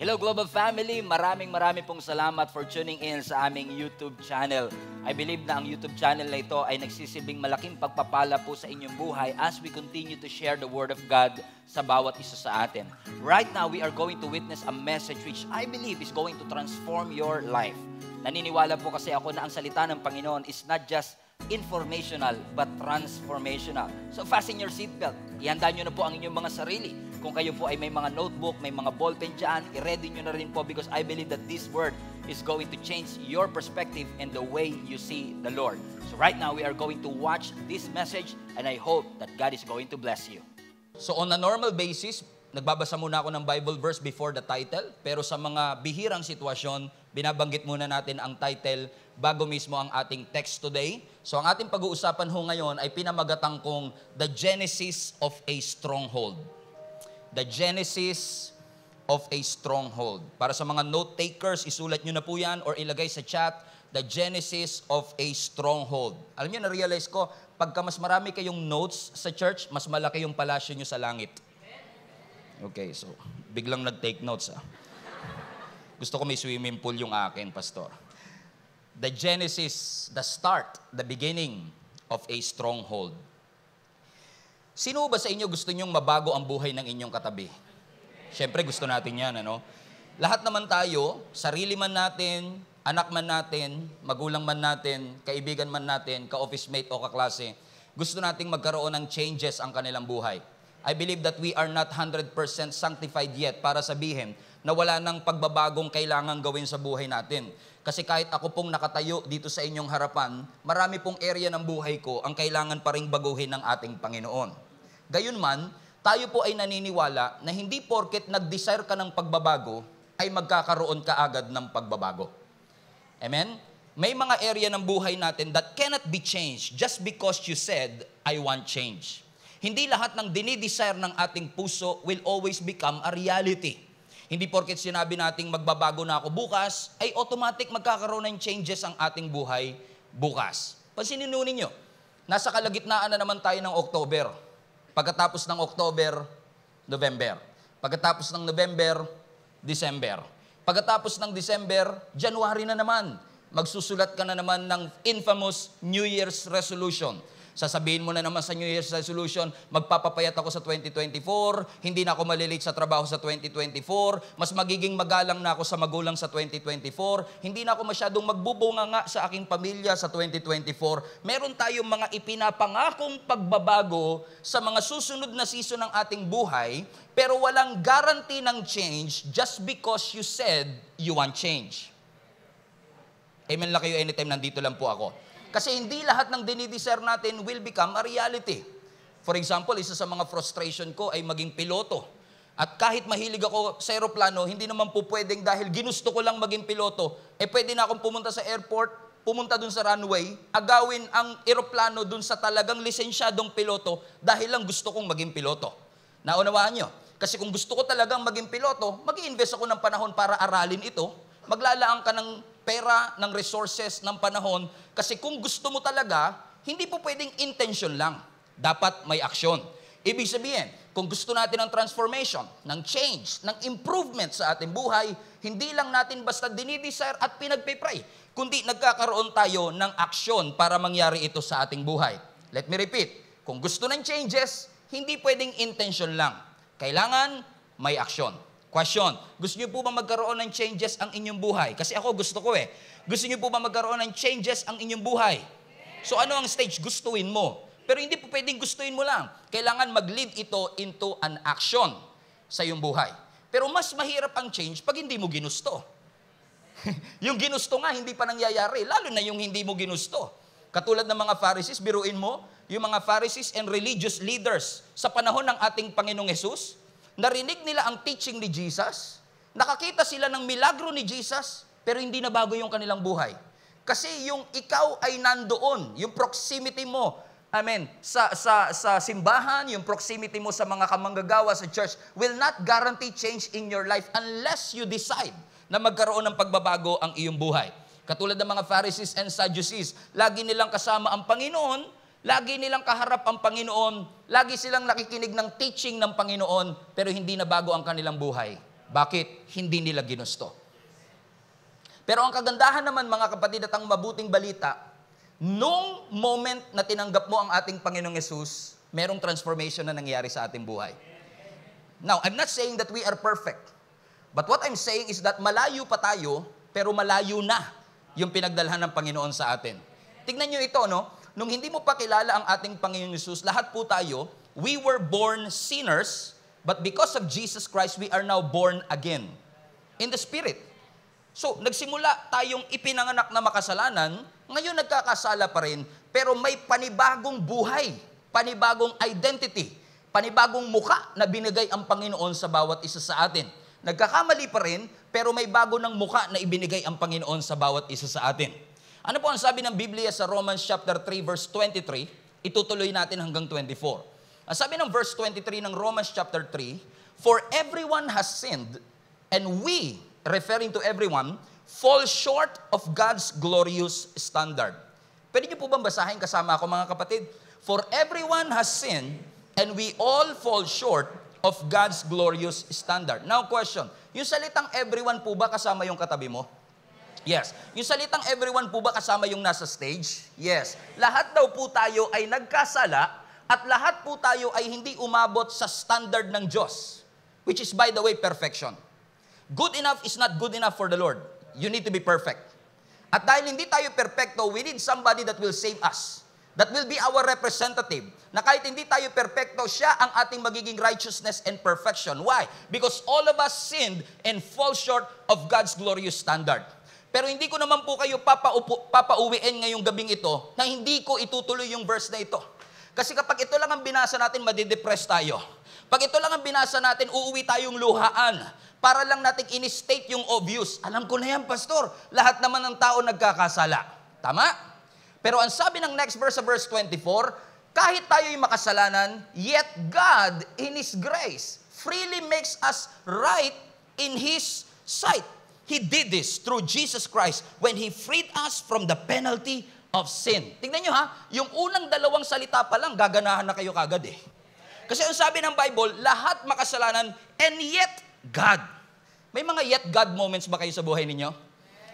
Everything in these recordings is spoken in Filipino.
Hello Global Family, maraming maraming pong salamat for tuning in sa aming YouTube channel. I believe na ang YouTube channel na ito ay nagsisilbing malaking pagpapala po sa inyong buhay as we continue to share the Word of God sa bawat isa sa atin. Right now, we are going to witness a message which I believe is going to transform your life. Naniniwala po kasi ako na ang salita ng Panginoon is not just informational but transformational. So fasten your seatbelt. Ihanda nyo na po ang inyong mga sarili kung kayo po ay may mga notebook, may mga ballpen dyan, i-ready nyo na rin po because I believe that this word is going to change your perspective and the way you see the Lord. So right now, we are going to watch this message and I hope that God is going to bless you. So on a normal basis, nagbabasa muna ako ng Bible verse before the title, pero sa mga bihirang sitwasyon, binabanggit muna natin ang title bago mismo ang ating text today. So ang ating pag-uusapan ho ngayon ay pinamagatang kong The Genesis of a Stronghold. The Genesis of a Stronghold. Para sa mga note takers, isulat nyo na po yan or ilagay sa chat, The Genesis of a Stronghold. Alam nyo, na-realize ko, pagka mas marami kayong notes sa church, mas malaki yung palasyo nyo sa langit. Okay, so biglang nag-take notes ah. Gusto ko may swimming pool yung akin, pastor. The Genesis, the start, the beginning of a stronghold. Sino ba sa inyo gusto nyong mabago ang buhay ng inyong katabi? Siyempre gusto natin yan, ano? Lahat naman tayo, sarili man natin, anak man natin, magulang man natin, kaibigan man natin, ka-office mate o kaklase, gusto nating magkaroon ng changes ang kanilang buhay. I believe that we are not 100% sanctified yet para sabihin na wala nang pagbabagong kailangan gawin sa buhay natin. Kasi kahit ako pong nakatayo dito sa inyong harapan, marami pong area ng buhay ko ang kailangan pa ring baguhin ng ating Panginoon. Gayunman, tayo po ay naniniwala na hindi porket nag-desire ka ng pagbabago, ay magkakaroon ka agad ng pagbabago. Amen? May mga area ng buhay natin that cannot be changed just because you said, I want change. Hindi lahat ng dinidesire ng ating puso will always become a reality. Hindi porket sinabi nating magbabago na ako bukas, ay automatic magkakaroon ng changes ang ating buhay bukas. Pansinin ninyo, nasa kalagitnaan na naman tayo ng October. Pagkatapos ng October, November. Pagkatapos ng November, December. Pagkatapos ng December, January na naman. Magsusulat ka na naman ng infamous New Year's resolution Sasabihin mo na naman sa New Year's resolution, magpapapayat ako sa 2024, hindi na ako malilate sa trabaho sa 2024, mas magiging magalang na ako sa magulang sa 2024, hindi na ako masyadong magbubunga nga sa aking pamilya sa 2024. Meron tayong mga ipinapangakong pagbabago sa mga susunod na season ng ating buhay, pero walang guarantee ng change just because you said you want change. Amen lang kayo anytime, nandito lang po ako. Kasi hindi lahat ng dinidesire natin will become a reality. For example, isa sa mga frustration ko ay maging piloto. At kahit mahilig ako sa aeroplano, hindi naman po pwedeng dahil ginusto ko lang maging piloto, eh pwede na akong pumunta sa airport, pumunta dun sa runway, agawin ang aeroplano dun sa talagang lisensyadong piloto dahil lang gusto kong maging piloto. Naunawaan nyo? Kasi kung gusto ko talagang maging piloto, mag invest ako ng panahon para aralin ito, maglalaan ka ng pera, ng resources, ng panahon. Kasi kung gusto mo talaga, hindi po pwedeng intention lang. Dapat may aksyon. Ibig sabihin, kung gusto natin ng transformation, ng change, ng improvement sa ating buhay, hindi lang natin basta dinidesire at pinagpipray, kundi nagkakaroon tayo ng aksyon para mangyari ito sa ating buhay. Let me repeat, kung gusto ng changes, hindi pwedeng intention lang. Kailangan may aksyon. Question, gusto niyo po ba magkaroon ng changes ang inyong buhay? Kasi ako gusto ko eh. Gusto niyo po ba magkaroon ng changes ang inyong buhay? So ano ang stage? Gustuin mo. Pero hindi po pwedeng gustuin mo lang. Kailangan mag-lead ito into an action sa iyong buhay. Pero mas mahirap ang change pag hindi mo ginusto. yung ginusto nga, hindi pa nangyayari. Lalo na yung hindi mo ginusto. Katulad ng mga Pharisees, biruin mo, yung mga Pharisees and religious leaders sa panahon ng ating Panginoong Yesus, Narinig nila ang teaching ni Jesus, nakakita sila ng milagro ni Jesus, pero hindi na bago yung kanilang buhay. Kasi yung ikaw ay nandoon, yung proximity mo, Amen. Sa, sa, sa simbahan, yung proximity mo sa mga kamanggagawa sa church will not guarantee change in your life unless you decide na magkaroon ng pagbabago ang iyong buhay. Katulad ng mga Pharisees and Sadducees, lagi nilang kasama ang Panginoon, Lagi nilang kaharap ang Panginoon, lagi silang nakikinig ng teaching ng Panginoon, pero hindi na bago ang kanilang buhay. Bakit? Hindi nila ginusto. Pero ang kagandahan naman mga kapatid at ang mabuting balita, nung moment na tinanggap mo ang ating Panginoong Yesus, merong transformation na nangyari sa ating buhay. Now, I'm not saying that we are perfect. But what I'm saying is that malayo pa tayo, pero malayo na yung pinagdalhan ng Panginoon sa atin. Tingnan nyo ito, no? nung hindi mo pa kilala ang ating Panginoon Yesus, lahat po tayo, we were born sinners, but because of Jesus Christ, we are now born again in the Spirit. So, nagsimula tayong ipinanganak na makasalanan, ngayon nagkakasala pa rin, pero may panibagong buhay, panibagong identity, panibagong muka na binigay ang Panginoon sa bawat isa sa atin. Nagkakamali pa rin, pero may bago ng muka na ibinigay ang Panginoon sa bawat isa sa atin. Ano po ang sabi ng Biblia sa Romans chapter 3 verse 23? Itutuloy natin hanggang 24. Ang sabi ng verse 23 ng Romans chapter 3, For everyone has sinned, and we, referring to everyone, fall short of God's glorious standard. Pwede niyo po bang basahin kasama ako mga kapatid? For everyone has sinned, and we all fall short of God's glorious standard. Now question, yung salitang everyone po ba kasama yung katabi mo? Yes. Yung salitang everyone po ba kasama yung nasa stage? Yes. Lahat daw po tayo ay nagkasala at lahat po tayo ay hindi umabot sa standard ng Diyos. Which is, by the way, perfection. Good enough is not good enough for the Lord. You need to be perfect. At dahil hindi tayo perfecto, we need somebody that will save us. That will be our representative. Na kahit hindi tayo perfecto, siya ang ating magiging righteousness and perfection. Why? Because all of us sinned and fall short of God's glorious standard. Pero hindi ko naman po kayo papaupo, papauwiin ngayong gabing ito na hindi ko itutuloy yung verse na ito. Kasi kapag ito lang ang binasa natin, madidepress tayo. Pag ito lang ang binasa natin, uuwi tayong luhaan para lang natin in-state yung obvious. Alam ko na yan, Pastor. Lahat naman ng tao nagkakasala. Tama? Pero ang sabi ng next verse sa verse 24, kahit tayo'y makasalanan, yet God in His grace freely makes us right in His sight. He did this through Jesus Christ when He freed us from the penalty of sin. Tingnan nyo ha, yung unang dalawang salita pa lang, gaganahan na kayo kagad eh. Kasi ang sabi ng Bible, lahat makasalanan and yet God. May mga yet God moments ba kayo sa buhay ninyo?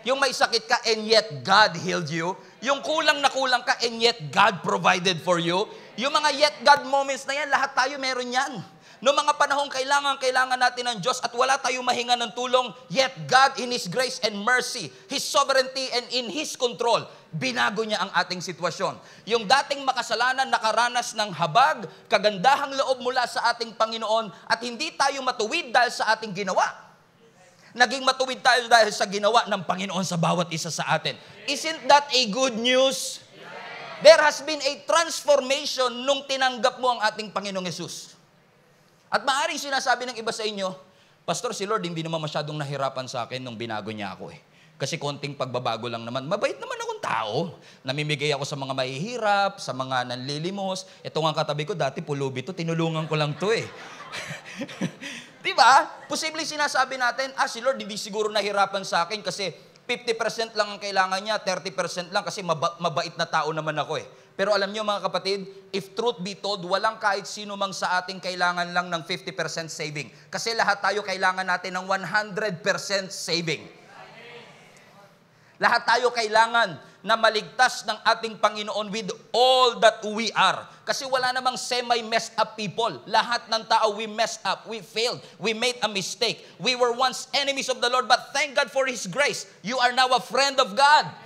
Yung may sakit ka and yet God healed you. Yung kulang na kulang ka and yet God provided for you. Yung mga yet God moments na yan, lahat tayo meron yan. Noong mga panahong kailangan, kailangan natin ng Diyos at wala tayong mahinga ng tulong, yet God in His grace and mercy, His sovereignty and in His control, binago niya ang ating sitwasyon. Yung dating makasalanan nakaranas ng habag, kagandahang loob mula sa ating Panginoon at hindi tayo matuwid dahil sa ating ginawa. Naging matuwid tayo dahil sa ginawa ng Panginoon sa bawat isa sa atin. Isn't that a good news? There has been a transformation nung tinanggap mo ang ating Panginoong Yesus. At maaaring sinasabi ng iba sa inyo, Pastor, si Lord hindi naman masyadong nahirapan sa akin nung binago niya ako eh. Kasi konting pagbabago lang naman. Mabait naman akong tao. Namimigay ako sa mga mahihirap, sa mga nanlilimos. Ito nga katabi ko, dati pulubi to, tinulungan ko lang to eh. Di ba? Posibleng sinasabi natin, ah, si Lord, hindi siguro nahirapan sa akin kasi 50% lang ang kailangan niya, 30% lang kasi maba- mabait na tao naman ako eh. Pero alam niyo mga kapatid, if truth be told, walang kahit sino mang sa ating kailangan lang ng 50% saving. Kasi lahat tayo kailangan natin ng 100% saving. Lahat tayo kailangan na maligtas ng ating Panginoon with all that we are. Kasi wala namang semi-messed up people. Lahat ng tao, we messed up, we failed, we made a mistake. We were once enemies of the Lord, but thank God for His grace. You are now a friend of God. Amen.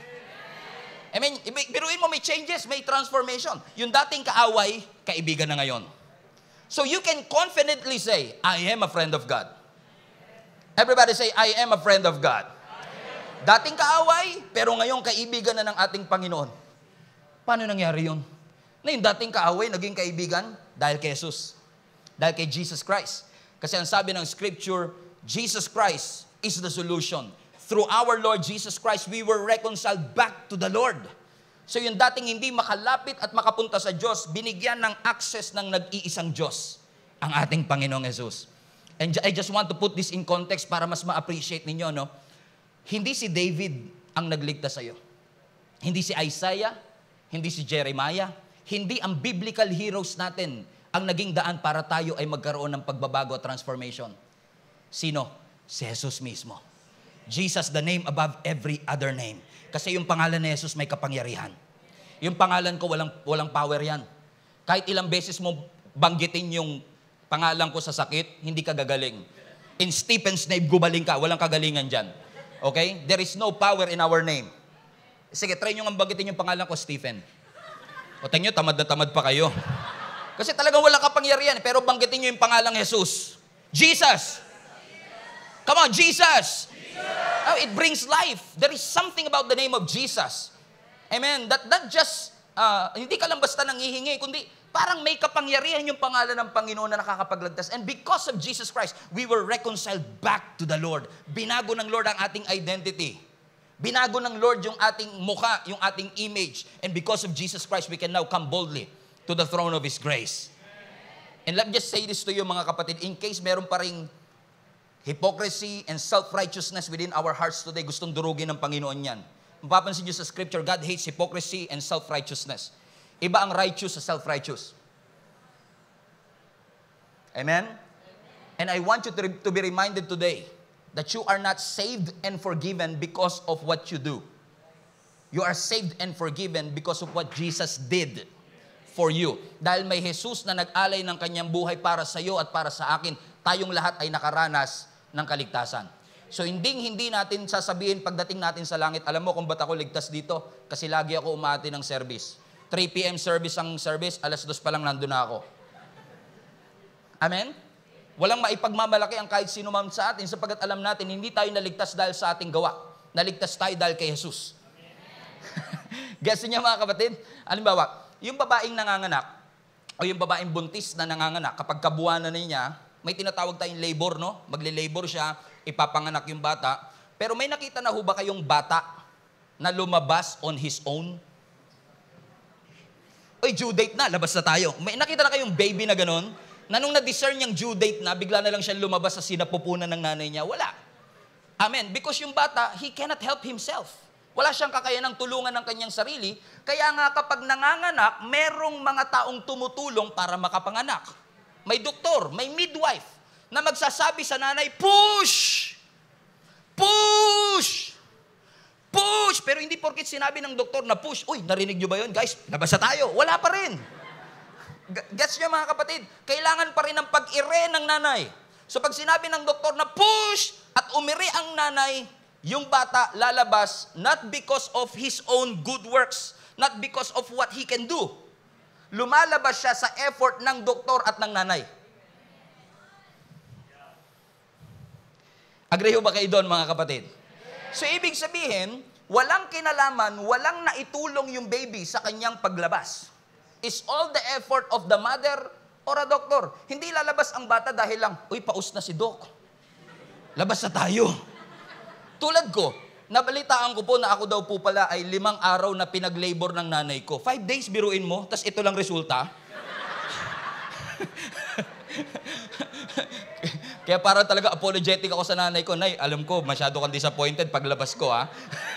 I mean, biruin mo may changes, may transformation. Yung dating kaaway, kaibigan na ngayon. So you can confidently say, I am a friend of God. Everybody say, I am a friend of God. Dating kaaway, pero ngayon kaibigan na ng ating Panginoon. Paano nangyari yun? Na yung dating kaaway, naging kaibigan dahil kay Jesus. Dahil kay Jesus Christ. Kasi ang sabi ng Scripture, Jesus Christ is the solution through our Lord Jesus Christ, we were reconciled back to the Lord. So yung dating hindi makalapit at makapunta sa Diyos, binigyan ng access ng nag-iisang Diyos, ang ating Panginoong Yesus. And I just want to put this in context para mas ma-appreciate ninyo, no? Hindi si David ang nagligtas sa'yo. Hindi si Isaiah, hindi si Jeremiah, hindi ang biblical heroes natin ang naging daan para tayo ay magkaroon ng pagbabago at transformation. Sino? Si Jesus mismo. Jesus, the name above every other name. Kasi yung pangalan ni Jesus may kapangyarihan. Yung pangalan ko, walang, walang power yan. Kahit ilang beses mo banggitin yung pangalan ko sa sakit, hindi ka gagaling. In Stephen's name, gubaling ka. Walang kagalingan dyan. Okay? There is no power in our name. Sige, try nyo nga banggitin yung pangalan ko, Stephen. O tingin tamad na tamad pa kayo. Kasi talagang wala kapangyarihan, pero banggitin nyo yung pangalan Jesus. Jesus! Come on, Jesus! Oh, it brings life. There is something about the name of Jesus. Amen. That, that just, uh, hindi ka lang basta nangihingi, kundi parang may kapangyarihan yung pangalan ng Panginoon na nakakapaglagdas. And because of Jesus Christ, we were reconciled back to the Lord. Binago ng Lord ang ating identity. Binago ng Lord yung ating mukha, yung ating image. And because of Jesus Christ, we can now come boldly to the throne of His grace. And let me just say this to you mga kapatid, in case meron pa rin hypocrisy and self-righteousness within our hearts today, gustong durugin ng Panginoon yan. Mapapansin niyo sa scripture, God hates hypocrisy and self-righteousness. Iba ang righteous sa self-righteous. Amen? And I want you to, re- to be reminded today that you are not saved and forgiven because of what you do. You are saved and forgiven because of what Jesus did for you. Dahil may Jesus na nag-alay ng kanyang buhay para sa iyo at para sa akin, tayong lahat ay nakaranas ng kaligtasan. So hindi hindi natin sasabihin pagdating natin sa langit, alam mo kung ba't ako ligtas dito? Kasi lagi ako umati ng service. 3 p.m. service ang service, alas dos pa lang nandun na ako. Amen? Walang maipagmamalaki ang kahit sino man sa atin sapagat alam natin, hindi tayo naligtas dahil sa ating gawa. Naligtas tayo dahil kay Jesus. Guess niya mga kapatid? Alimbawa, yung babaeng nanganganak, o yung babaeng buntis na nanganganak, kapag kabuwanan na niya, may tinatawag tayong labor, no? Magle-labor siya, ipapanganak yung bata. Pero may nakita na ho ba kayong bata na lumabas on his own? Uy, due date na, labas na tayo. May nakita na kayong baby na ganun? Na nung na-discern niyang due date na, bigla na lang siya lumabas sa sinapupunan ng nanay niya. Wala. Amen. Because yung bata, he cannot help himself. Wala siyang kakayanang tulungan ng kanyang sarili. Kaya nga kapag nanganganak, merong mga taong tumutulong para makapanganak may doktor, may midwife na magsasabi sa nanay, push! Push! Push! Pero hindi porkit sinabi ng doktor na push, uy, narinig nyo ba yun? Guys, nabasa tayo. Wala pa rin. Gets nyo mga kapatid? Kailangan pa rin ng pag-ire ng nanay. So pag sinabi ng doktor na push at umiri ang nanay, yung bata lalabas not because of his own good works, not because of what he can do, lumalabas siya sa effort ng doktor at ng nanay. Agree ho ba kayo doon mga kapatid? So ibig sabihin, walang kinalaman, walang naitulong yung baby sa kanyang paglabas. Is all the effort of the mother or a doctor. Hindi lalabas ang bata dahil lang, uy, paus na si doc. Labas na tayo. Tulad ko, Nabalitaan ko po na ako daw po pala ay limang araw na pinag-labor ng nanay ko. Five days biruin mo, tas ito lang resulta. Kaya parang talaga apologetic ako sa nanay ko. Nay, alam ko, masyado kang disappointed paglabas ko, ha? Ah.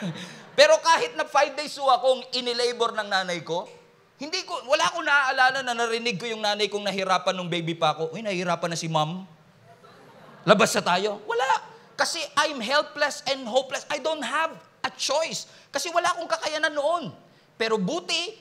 Pero kahit na five days ho akong inilabor ng nanay ko, hindi ko, wala akong naaalala na narinig ko yung nanay kong nahirapan nung baby pa ako. Uy, nahirapan na si ma'am. Labas sa tayo. Wala. Kasi I'm helpless and hopeless. I don't have a choice. Kasi wala akong kakayanan noon. Pero buti,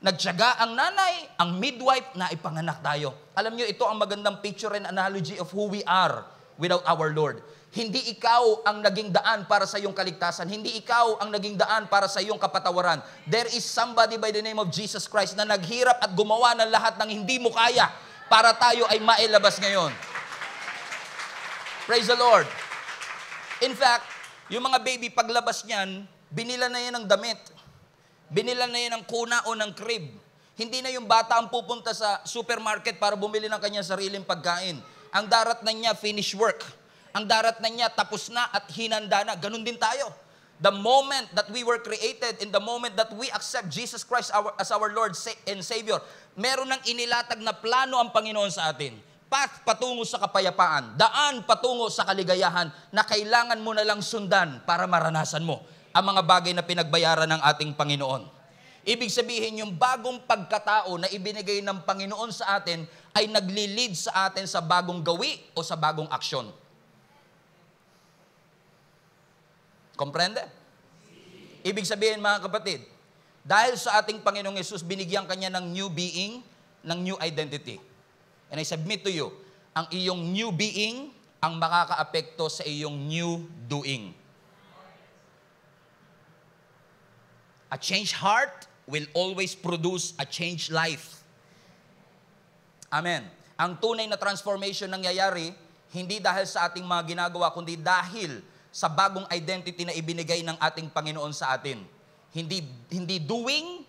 nagtyaga ang nanay, ang midwife, na ipanganak tayo. Alam nyo, ito ang magandang picture and analogy of who we are without our Lord. Hindi ikaw ang naging daan para sa iyong kaligtasan. Hindi ikaw ang naging daan para sa iyong kapatawaran. There is somebody by the name of Jesus Christ na naghirap at gumawa ng lahat ng hindi mo kaya para tayo ay mailabas ngayon. Praise the Lord. In fact, yung mga baby, paglabas niyan, binila na yan ng damit. Binila na yan ng kuna o ng crib. Hindi na yung bata ang pupunta sa supermarket para bumili ng kanyang sariling pagkain. Ang darat na niya, finish work. Ang darat na niya, tapos na at hinanda na. Ganun din tayo. The moment that we were created in the moment that we accept Jesus Christ our, as our Lord and Savior, meron ng inilatag na plano ang Panginoon sa atin path patungo sa kapayapaan, daan patungo sa kaligayahan na kailangan mo na lang sundan para maranasan mo ang mga bagay na pinagbayaran ng ating Panginoon. Ibig sabihin, yung bagong pagkatao na ibinigay ng Panginoon sa atin ay naglilid sa atin sa bagong gawi o sa bagong aksyon. Komprende? Ibig sabihin mga kapatid, dahil sa ating Panginoong Yesus, binigyan kanya ng new being, ng new identity. And I submit to you, ang iyong new being ang makakaapekto sa iyong new doing. A changed heart will always produce a changed life. Amen. Ang tunay na transformation nangyayari, hindi dahil sa ating mga ginagawa, kundi dahil sa bagong identity na ibinigay ng ating Panginoon sa atin. Hindi, hindi doing,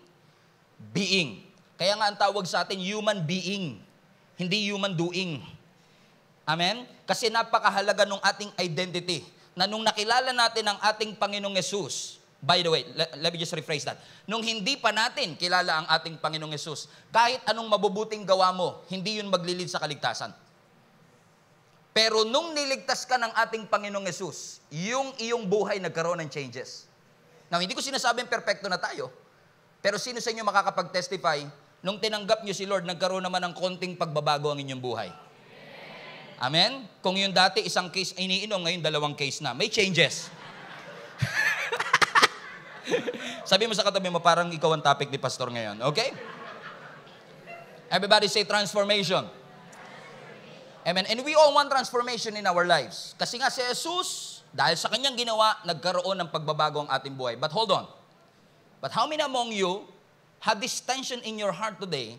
being. Kaya nga ang tawag sa atin, human being. Hindi human doing. Amen? Kasi napakahalaga ng ating identity na nung nakilala natin ang ating Panginoong Yesus, By the way, let, let me just rephrase that. Nung hindi pa natin kilala ang ating Panginoong Yesus, kahit anong mabubuting gawa mo, hindi yun maglilid sa kaligtasan. Pero nung niligtas ka ng ating Panginoong Yesus, yung iyong buhay nagkaroon ng changes. Now, hindi ko sinasabing perfecto na tayo, pero sino sa inyo makakapag-testify nung tinanggap niyo si Lord, nagkaroon naman ng konting pagbabago ang inyong buhay. Amen? Kung yung dati isang case iniinom, ngayon dalawang case na. May changes. Sabi mo sa katabi mo, parang ikaw ang topic ni Pastor ngayon. Okay? Everybody say transformation. Amen. And we all want transformation in our lives. Kasi nga si Jesus, dahil sa kanyang ginawa, nagkaroon ng pagbabago ang ating buhay. But hold on. But how many among you have this tension in your heart today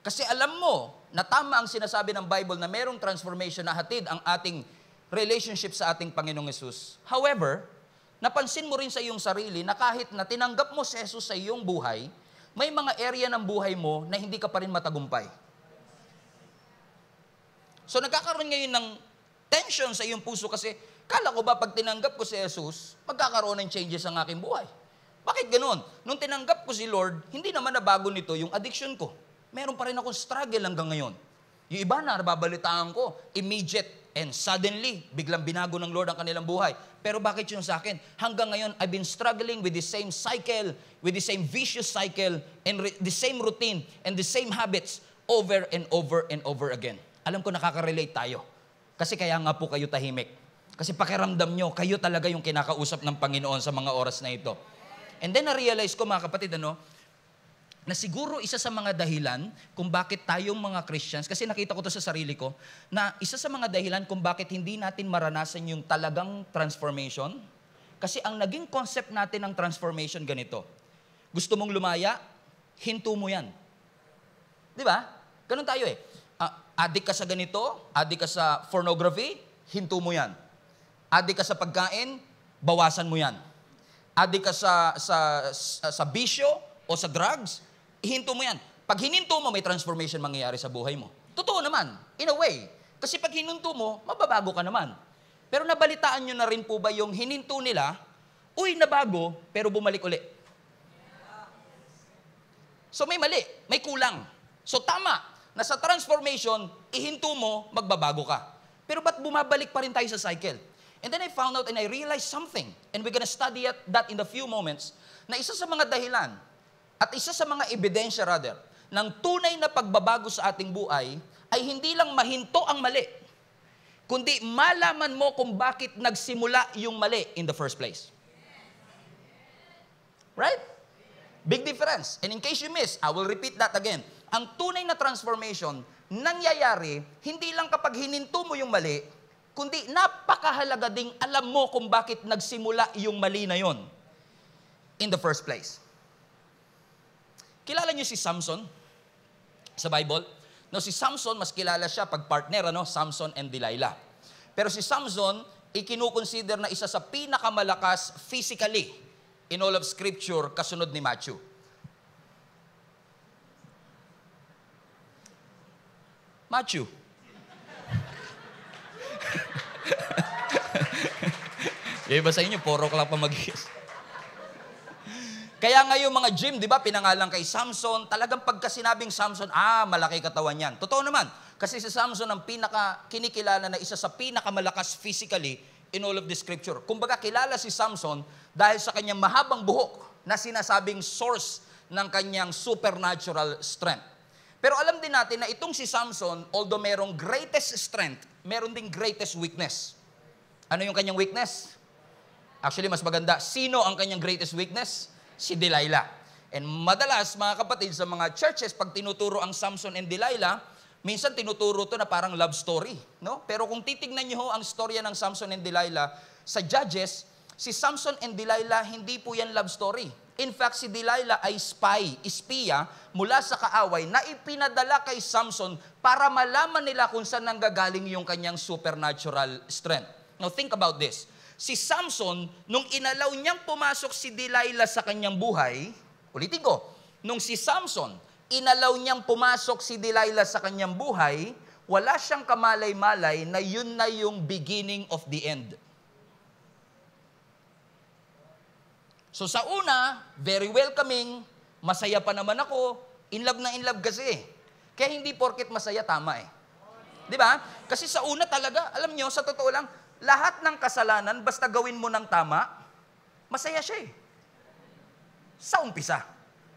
kasi alam mo na tama ang sinasabi ng Bible na merong transformation na hatid ang ating relationship sa ating Panginoong Yesus. However, napansin mo rin sa iyong sarili na kahit na tinanggap mo si Jesus sa iyong buhay, may mga area ng buhay mo na hindi ka pa rin matagumpay. So nagkakaroon ngayon ng tension sa iyong puso kasi kala ko ba pag tinanggap ko si Jesus, magkakaroon ng changes ang aking buhay. Bakit ganun? Nung tinanggap ko si Lord, hindi naman nabago nito yung addiction ko. Meron pa rin akong struggle hanggang ngayon. Yung iba na nababalitaan ko, immediate and suddenly, biglang binago ng Lord ang kanilang buhay. Pero bakit yun sa akin? Hanggang ngayon, I've been struggling with the same cycle, with the same vicious cycle, and re- the same routine, and the same habits over and over and over again. Alam ko nakaka-relate tayo. Kasi kaya nga po kayo tahimik. Kasi pakiramdam nyo, kayo talaga yung kinakausap ng Panginoon sa mga oras na ito. And then na-realize ko mga kapatid, ano, na siguro isa sa mga dahilan kung bakit tayong mga Christians, kasi nakita ko to sa sarili ko, na isa sa mga dahilan kung bakit hindi natin maranasan yung talagang transformation, kasi ang naging concept natin ng transformation ganito. Gusto mong lumaya? Hinto mo yan. Di ba? Ganun tayo eh. Uh, ah, adik ka sa ganito, adik ka sa pornography, hinto mo yan. Adik ka sa pagkain, bawasan mo yan adik ka sa, sa, sa, sa bisyo o sa drugs, hinto mo yan. Pag hininto mo, may transformation mangyayari sa buhay mo. Totoo naman, in a way. Kasi pag hininto mo, mababago ka naman. Pero nabalitaan nyo na rin po ba yung hininto nila, uy, nabago, pero bumalik uli. So may mali, may kulang. So tama, na sa transformation, ihinto mo, magbabago ka. Pero ba't bumabalik pa rin tayo sa cycle? And then I found out and I realized something. And we're gonna study that in the few moments na isa sa mga dahilan at isa sa mga ebidensya rather ng tunay na pagbabago sa ating buhay ay hindi lang mahinto ang mali, kundi malaman mo kung bakit nagsimula yung mali in the first place. Right? Big difference. And in case you miss, I will repeat that again. Ang tunay na transformation nangyayari hindi lang kapag hininto mo yung mali, kundi napakahalaga ding alam mo kung bakit nagsimula yung mali na yon in the first place. Kilala niyo si Samson sa Bible? No, si Samson, mas kilala siya pag partner, ano? Samson and Delilah. Pero si Samson, ikinukonsider na isa sa pinakamalakas physically in all of Scripture kasunod ni Matthew. Matthew Yung iba sa inyo, 4 o'clock pa mag Kaya ngayon mga gym, di ba, pinangalan kay Samson, talagang pagka sinabing Samson, ah, malaki katawan niyan. Totoo naman, kasi si Samson ang pinaka, kinikilala na isa sa pinakamalakas physically in all of the scripture. Kumbaga, kilala si Samson dahil sa kanyang mahabang buhok na sinasabing source ng kanyang supernatural strength. Pero alam din natin na itong si Samson, although merong greatest strength, meron ding greatest weakness. Ano yung kanyang weakness? Actually, mas maganda, sino ang kanyang greatest weakness? Si Delilah. And madalas, mga kapatid, sa mga churches, pag tinuturo ang Samson and Delilah, minsan tinuturo to na parang love story. No? Pero kung titignan niyo ho ang storya ng Samson and Delilah, sa Judges, si Samson and Delilah, hindi po yan love story. In fact, si Delilah ay spy, espiya, mula sa kaaway na ipinadala kay Samson para malaman nila kung saan nanggagaling yung kanyang supernatural strength. Now, think about this si Samson, nung inalaw niyang pumasok si Delilah sa kanyang buhay, ulitin ko, nung si Samson, inalaw niyang pumasok si Delilah sa kanyang buhay, wala siyang kamalay-malay na yun na yung beginning of the end. So sa una, very welcoming, masaya pa naman ako, in love na in love kasi. Kaya hindi porket masaya, tama eh. Di ba? Kasi sa una talaga, alam nyo, sa totoo lang, lahat ng kasalanan, basta gawin mo ng tama, masaya siya eh. Sa umpisa.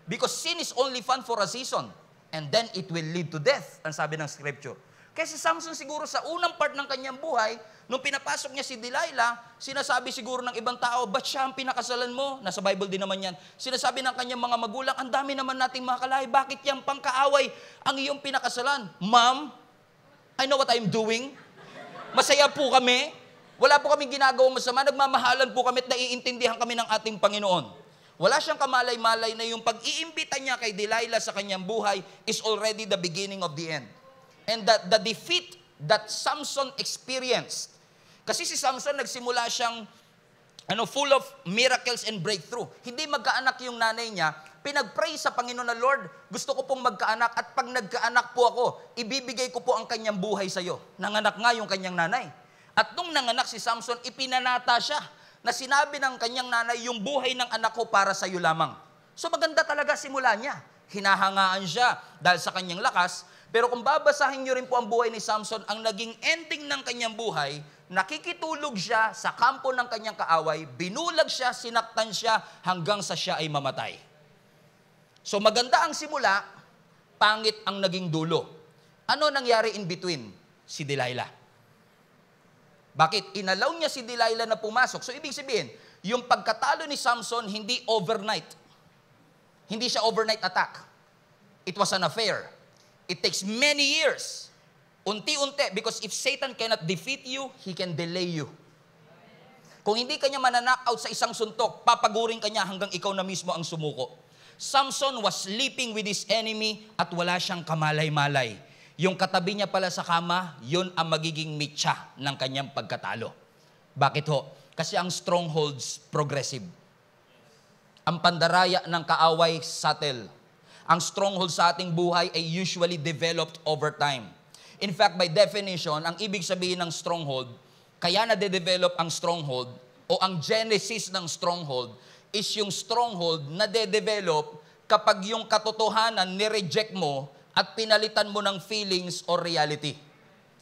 Because sin is only fun for a season. And then it will lead to death, ang sabi ng scripture. Kaya si Samson siguro sa unang part ng kanyang buhay, nung pinapasok niya si Delilah, sinasabi siguro ng ibang tao, ba't siya ang pinakasalan mo? Nasa Bible din naman yan. Sinasabi ng kanyang mga magulang, ang dami naman nating mga kalahi, bakit yung pangkaaway ang iyong pinakasalan? Ma'am, I know what I'm doing. Masaya po kami. Wala po kaming ginagawang masama, nagmamahalan po kami at naiintindihan kami ng ating Panginoon. Wala siyang kamalay-malay na yung pag-iimbita niya kay Delilah sa kanyang buhay is already the beginning of the end. And that the defeat that Samson experienced. Kasi si Samson nagsimula siyang ano, full of miracles and breakthrough. Hindi magkaanak yung nanay niya, pinagpray sa Panginoon na, Lord, gusto ko pong magkaanak at pag nagkaanak po ako, ibibigay ko po ang kanyang buhay sa iyo. Nanganak nga yung kanyang nanay. At nung nanganak si Samson, ipinanata siya na sinabi ng kanyang nanay, yung buhay ng anak ko para sa iyo lamang. So maganda talaga simula niya. Hinahangaan siya dahil sa kanyang lakas. Pero kung babasahin niyo rin po ang buhay ni Samson, ang naging ending ng kanyang buhay, nakikitulog siya sa kampo ng kanyang kaaway, binulag siya, sinaktan siya, hanggang sa siya ay mamatay. So maganda ang simula, pangit ang naging dulo. Ano nangyari in between? Si Delilah. Bakit? Inalaw niya si Delilah na pumasok. So ibig sabihin, yung pagkatalo ni Samson hindi overnight. Hindi siya overnight attack. It was an affair. It takes many years. Unti-unti because if Satan cannot defeat you, he can delay you. Kung hindi kanya mananakaw sa isang suntok, papagurin kanya hanggang ikaw na mismo ang sumuko. Samson was sleeping with his enemy at wala siyang kamalay-malay yung katabi niya pala sa kama, yun ang magiging mitya ng kanyang pagkatalo. Bakit ho? Kasi ang strongholds, progressive. Ang pandaraya ng kaaway, subtle. Ang stronghold sa ating buhay ay usually developed over time. In fact, by definition, ang ibig sabihin ng stronghold, kaya na de-develop ang stronghold o ang genesis ng stronghold is yung stronghold na de-develop kapag yung katotohanan ni-reject mo at pinalitan mo ng feelings or reality.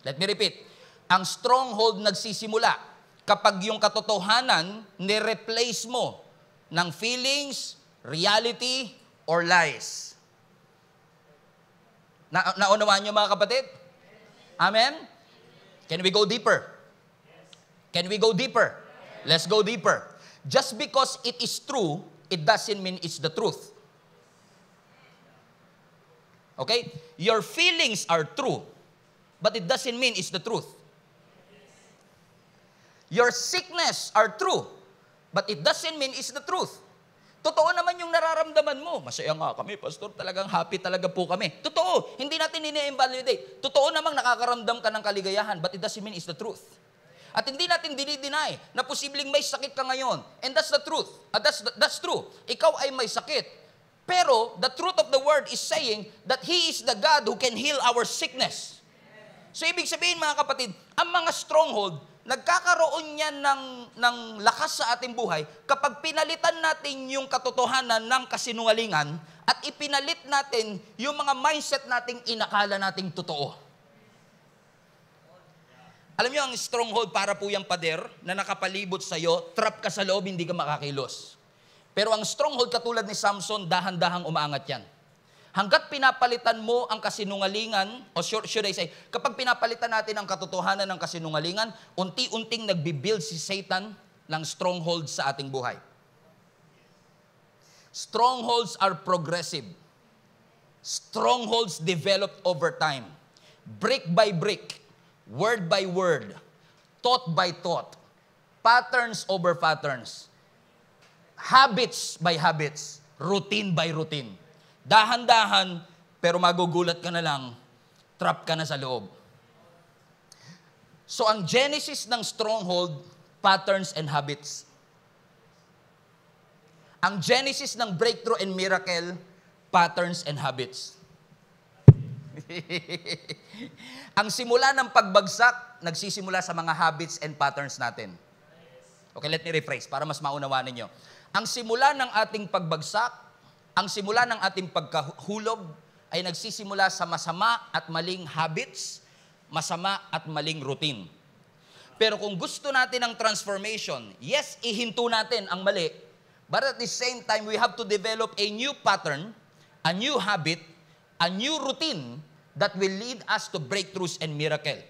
Let me repeat. Ang stronghold nagsisimula kapag yung katotohanan ni-replace mo ng feelings, reality, or lies. Na naunawaan nyo mga kapatid? Amen? Can we go deeper? Can we go deeper? Let's go deeper. Just because it is true, it doesn't mean it's the truth. Okay? Your feelings are true, but it doesn't mean it's the truth. Your sickness are true, but it doesn't mean it's the truth. Totoo naman yung nararamdaman mo. Masaya nga kami, pastor. Talagang happy talaga po kami. Totoo. Hindi natin ini-invalidate. Totoo namang nakakaramdam ka ng kaligayahan, but it doesn't mean it's the truth. At hindi natin dinideny na posibleng may sakit ka ngayon. And that's the truth. Uh, that's, that's true. Ikaw ay may sakit. Pero the truth of the word is saying that He is the God who can heal our sickness. So ibig sabihin mga kapatid, ang mga stronghold, nagkakaroon yan ng, ng lakas sa ating buhay kapag pinalitan natin yung katotohanan ng kasinungalingan at ipinalit natin yung mga mindset nating inakala nating totoo. Alam niyo, ang stronghold para po yung pader na nakapalibot sa'yo, trap ka sa loob, hindi ka makakilos. Pero ang stronghold katulad ni Samson, dahan-dahang umaangat yan. Hanggat pinapalitan mo ang kasinungalingan, or should, should I say, kapag pinapalitan natin ang katotohanan ng kasinungalingan, unti-unting nagbibuild si Satan ng stronghold sa ating buhay. Strongholds are progressive. Strongholds developed over time. Brick by brick, word by word, thought by thought, patterns over patterns habits by habits, routine by routine. Dahan-dahan, pero magugulat ka na lang, trap ka na sa loob. So ang genesis ng stronghold, patterns and habits. Ang genesis ng breakthrough and miracle, patterns and habits. ang simula ng pagbagsak, nagsisimula sa mga habits and patterns natin. Okay, let me rephrase para mas maunawaan ninyo. Ang simula ng ating pagbagsak, ang simula ng ating pagkahulog ay nagsisimula sa masama at maling habits, masama at maling routine. Pero kung gusto natin ng transformation, yes, ihinto natin ang mali, but at the same time, we have to develop a new pattern, a new habit, a new routine that will lead us to breakthroughs and miracle.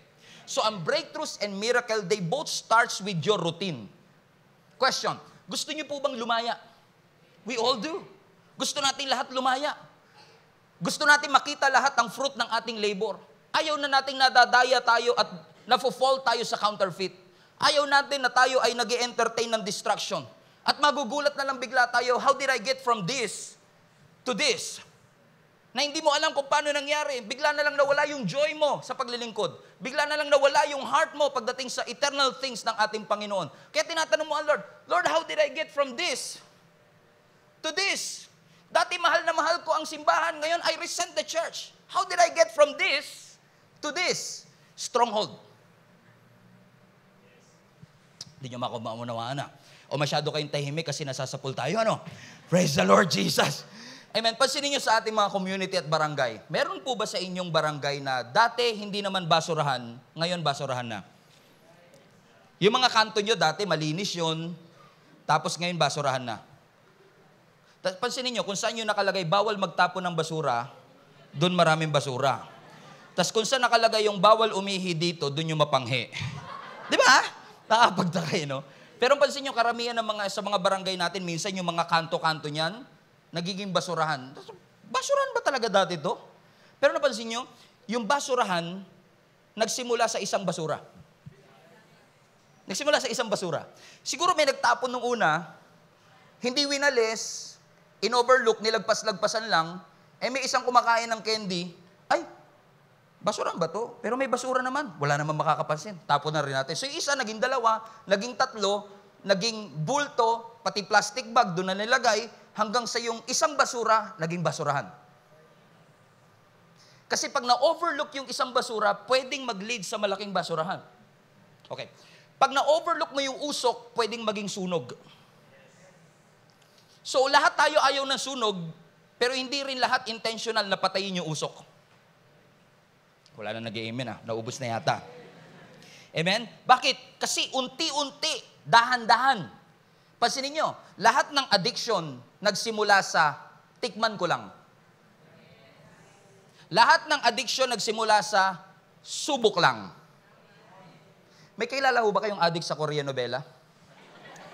So ang breakthroughs and miracle, they both starts with your routine. Question, gusto niyo po bang lumaya? We all do. Gusto natin lahat lumaya. Gusto natin makita lahat ang fruit ng ating labor. Ayaw na nating nadadaya tayo at nafo-fall tayo sa counterfeit. Ayaw natin na tayo ay nag entertain ng distraction. At magugulat na lang bigla tayo, how did I get from this to this? na hindi mo alam kung paano nangyari. Bigla na lang nawala yung joy mo sa paglilingkod. Bigla na lang nawala yung heart mo pagdating sa eternal things ng ating Panginoon. Kaya tinatanong mo ang ah, Lord, Lord, how did I get from this to this? Dati mahal na mahal ko ang simbahan, ngayon I resent the church. How did I get from this to this? Stronghold. Hindi yes. nyo makumaunawaan na. Ah. O masyado kayong tahimik kasi nasasapul tayo, ano? Praise the Lord Jesus. Amen. Pansinin nyo sa ating mga community at barangay. Meron po ba sa inyong barangay na dati hindi naman basurahan, ngayon basurahan na? Yung mga kanto nyo dati, malinis yon, tapos ngayon basurahan na. Tapos Pansinin nyo, kung saan nyo nakalagay, bawal magtapo ng basura, doon maraming basura. Tapos kung saan nakalagay yung bawal umihi dito, doon yung mapanghi. Di ba? kayo, no? Pero pansin nyo, karamihan ng mga, sa mga barangay natin, minsan yung mga kanto-kanto niyan, nagiging basurahan. Basurahan ba talaga dati to? Pero napansin nyo, yung basurahan, nagsimula sa isang basura. Nagsimula sa isang basura. Siguro may nagtapon nung una, hindi winalis, in-overlook, nilagpas-lagpasan lang, eh may isang kumakain ng candy, ay, basura ba to? Pero may basura naman. Wala naman makakapansin. Tapon na rin natin. So isa, naging dalawa, naging tatlo, naging bulto, pati plastic bag doon na nilagay, hanggang sa yung isang basura, naging basurahan. Kasi pag na-overlook yung isang basura, pwedeng mag-lead sa malaking basurahan. Okay. Pag na-overlook mo yung usok, pwedeng maging sunog. So lahat tayo ayaw ng sunog, pero hindi rin lahat intentional na patayin yung usok. Wala na nag-amen ah. Naubos na yata. Amen? Bakit? Kasi unti-unti, dahan-dahan. Pansinin nyo, lahat ng addiction, nagsimula sa tikman ko lang. Lahat ng addiction nagsimula sa subok lang. May kilala ho ba kayong addict sa Korean novela?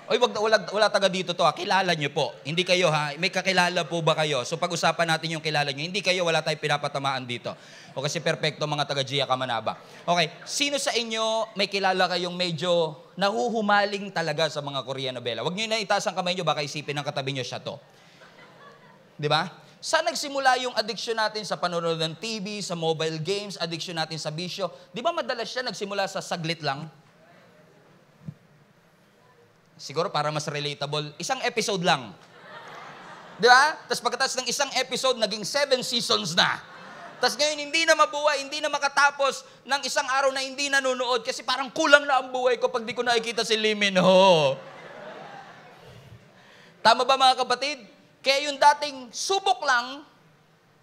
Oy, wag, wala, wala taga dito to ha. Kilala nyo po. Hindi kayo ha. May kakilala po ba kayo? So pag-usapan natin yung kilala nyo. Hindi kayo, wala tayong pinapatamaan dito. O kasi perfecto mga taga Gia Kamanaba. Okay, sino sa inyo may kilala kayong medyo nahuhumaling talaga sa mga Korean novela? Huwag nyo na itaas ang kamay nyo, baka isipin ng katabi nyo siya to. Di ba? Saan nagsimula yung addiction natin sa panonood ng TV, sa mobile games, addiction natin sa bisyo? Di ba madalas siya nagsimula sa saglit lang? Siguro para mas relatable, isang episode lang. Di ba? Tapos pagkatapos ng isang episode, naging seven seasons na. Tapos ngayon, hindi na mabuhay, hindi na makatapos ng isang araw na hindi nanonood kasi parang kulang na ang buhay ko pag di ko nakikita si Lee Ho. Tama ba mga kapatid? Kaya yung dating subok lang,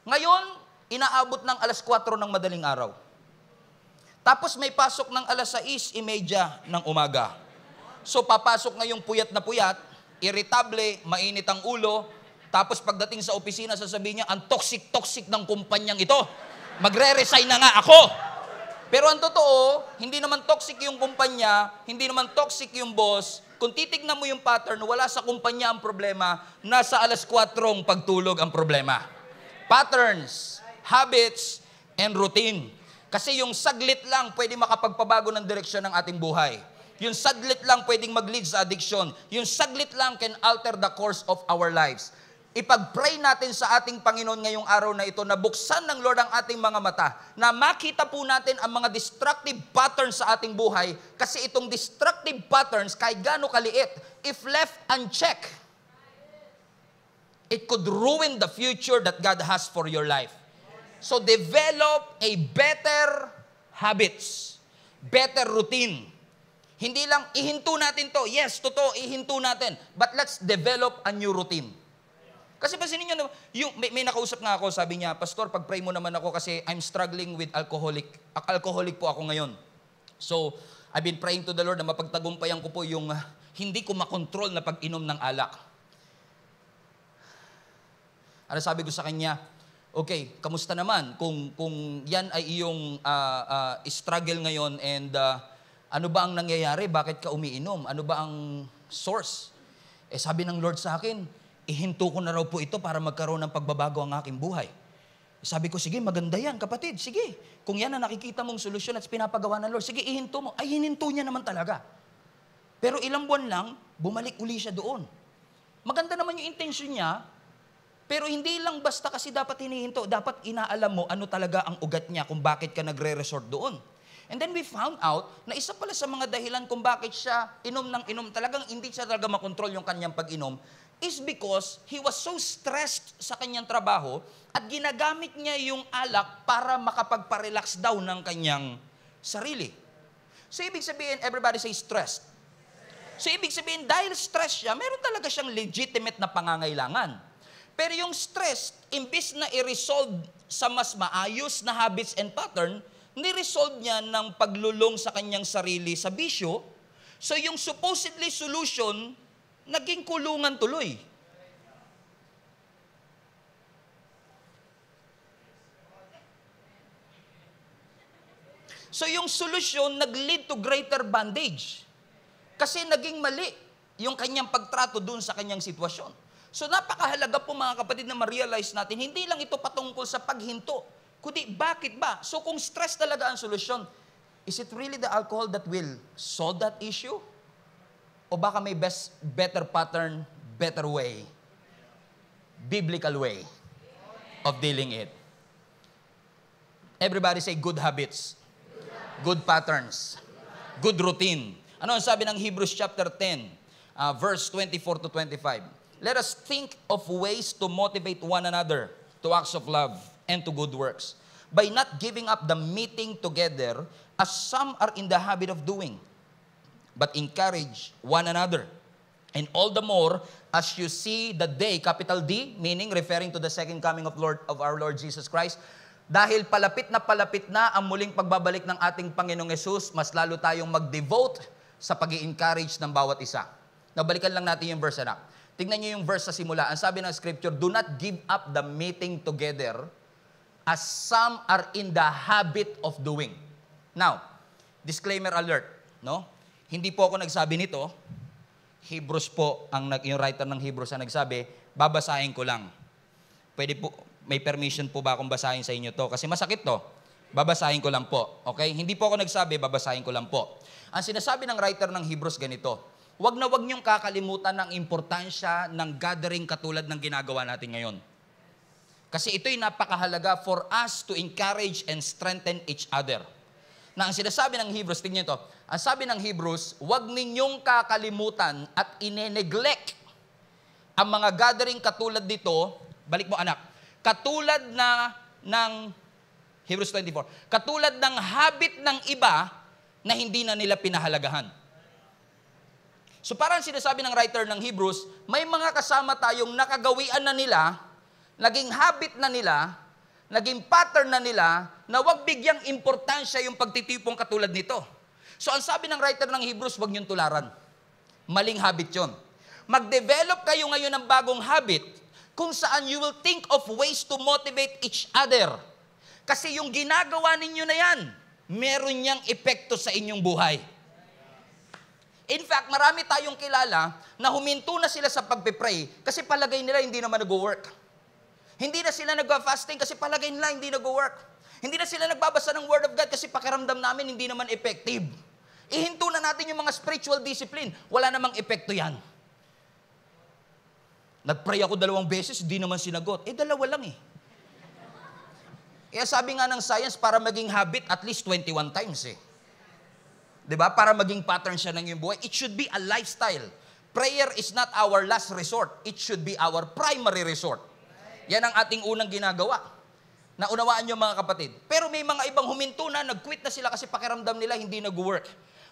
ngayon, inaabot ng alas 4 ng madaling araw. Tapos may pasok ng alas 6, imedya ng umaga. So papasok ngayong puyat na puyat, irritable, mainit ang ulo, tapos pagdating sa opisina, sasabihin niya, ang toxic-toxic ng kumpanyang ito. Magre-resign na nga ako. Pero ang totoo, hindi naman toxic yung kumpanya, hindi naman toxic yung boss. Kung titignan mo yung pattern, wala sa kumpanya ang problema, nasa alas 4 ang pagtulog ang problema. Patterns, habits, and routine. Kasi yung saglit lang pwede makapagpabago ng direksyon ng ating buhay. Yung saglit lang pwedeng mag-lead sa addiction. Yung saglit lang can alter the course of our lives. Ipag-pray natin sa ating Panginoon ngayong araw na ito na buksan ng Lord ang ating mga mata, na makita po natin ang mga destructive patterns sa ating buhay kasi itong destructive patterns, kahit gaano kaliit, if left unchecked, it could ruin the future that God has for your life. So develop a better habits, better routine, hindi lang ihinto natin to. Yes, totoo, ihinto natin. But let's develop a new routine. Kasi pa ninyo, yung, may, may nakausap nga ako, sabi niya, Pastor, pag-pray mo naman ako kasi I'm struggling with alcoholic. Alcoholic po ako ngayon. So, I've been praying to the Lord na mapagtagumpayan ko po yung uh, hindi ko makontrol na pag-inom ng alak. Ano sabi ko sa kanya, okay, kamusta naman kung kung yan ay iyong uh, uh, struggle ngayon and uh, ano ba ang nangyayari? Bakit ka umiinom? Ano ba ang source? Eh sabi ng Lord sa akin, ihinto ko na raw po ito para magkaroon ng pagbabago ang aking buhay. Sabi ko, sige, maganda yan, kapatid. Sige, kung yan ang nakikita mong solusyon at pinapagawa ng Lord, sige, ihinto mo. Ay, hininto niya naman talaga. Pero ilang buwan lang, bumalik uli siya doon. Maganda naman yung intention niya, pero hindi lang basta kasi dapat hinihinto, dapat inaalam mo ano talaga ang ugat niya kung bakit ka nagre-resort doon. And then we found out na isa pala sa mga dahilan kung bakit siya inom ng inom, talagang hindi siya talaga makontrol yung kanyang pag-inom, is because he was so stressed sa kanyang trabaho at ginagamit niya yung alak para makapagparelax daw ng kanyang sarili. So ibig sabihin, everybody say stressed. So ibig sabihin, dahil stress siya, meron talaga siyang legitimate na pangangailangan. Pero yung stress, imbis na i-resolve sa mas maayos na habits and pattern, niresolve niya ng paglulong sa kanyang sarili sa bisyo. So yung supposedly solution, naging kulungan tuloy. So yung solusyon nag-lead to greater bandage. Kasi naging mali yung kanyang pagtrato doon sa kanyang sitwasyon. So napakahalaga po mga kapatid na ma-realize natin, hindi lang ito patungkol sa paghinto kundi bakit ba? So kung stress talaga ang solusyon, is it really the alcohol that will solve that issue? O baka may best, better pattern, better way? Biblical way of dealing it. Everybody say good habits. Good patterns. Good routine. Ano ang sabi ng Hebrews chapter 10, uh, verse 24 to 25? Let us think of ways to motivate one another to acts of love and to good works, by not giving up the meeting together as some are in the habit of doing, but encourage one another. And all the more as you see the day, capital D, meaning referring to the second coming of Lord of our Lord Jesus Christ, dahil palapit na palapit na ang muling pagbabalik ng ating Panginoong Yesus, mas lalo tayong mag-devote sa pag encourage ng bawat isa. Nabalikan lang natin yung verse na. Tignan niyo yung verse sa simula. Ang sabi ng scripture, do not give up the meeting together as some are in the habit of doing. Now, disclaimer alert, no? Hindi po ako nagsabi nito. Hebrews po ang yung writer ng Hebrews ang nagsabi, babasahin ko lang. Pwede po may permission po ba akong basahin sa inyo to kasi masakit to. Babasahin ko lang po. Okay? Hindi po ako nagsabi, babasahin ko lang po. Ang sinasabi ng writer ng Hebrews ganito, Huwag na huwag niyong kakalimutan ang importansya ng gathering katulad ng ginagawa natin ngayon. Kasi ito'y napakahalaga for us to encourage and strengthen each other. Na ang sinasabi ng Hebrews, tingnan ito, ang sabi ng Hebrews, huwag ninyong kakalimutan at ineneglect ang mga gathering katulad dito, balik mo anak, katulad na ng Hebrews 24, katulad ng habit ng iba na hindi na nila pinahalagahan. So parang sinasabi ng writer ng Hebrews, may mga kasama tayong nakagawian na nila naging habit na nila, naging pattern na nila na wag bigyang importansya yung pagtitipong katulad nito. So ang sabi ng writer ng Hebrews, wag niyong tularan. Maling habit yon. Mag-develop kayo ngayon ng bagong habit kung saan you will think of ways to motivate each other. Kasi yung ginagawa ninyo na yan, meron niyang epekto sa inyong buhay. In fact, marami tayong kilala na huminto na sila sa pagpe-pray kasi palagay nila hindi naman nag-work hindi na sila nag-fasting kasi palagay nila hindi nag-work. Hindi na sila nagbabasa ng Word of God kasi pakiramdam namin hindi naman effective. Ihinto na natin yung mga spiritual discipline. Wala namang epekto yan. Nagpray ako dalawang beses, hindi naman sinagot. Eh, dalawa lang eh. Kaya sabi nga ng science, para maging habit, at least 21 times eh. ba? Diba? Para maging pattern siya ng iyong buhay. It should be a lifestyle. Prayer is not our last resort. It should be our primary resort. Yan ang ating unang ginagawa. Naunawaan nyo mga kapatid. Pero may mga ibang huminto na, nag-quit na sila kasi pakiramdam nila hindi nag-work.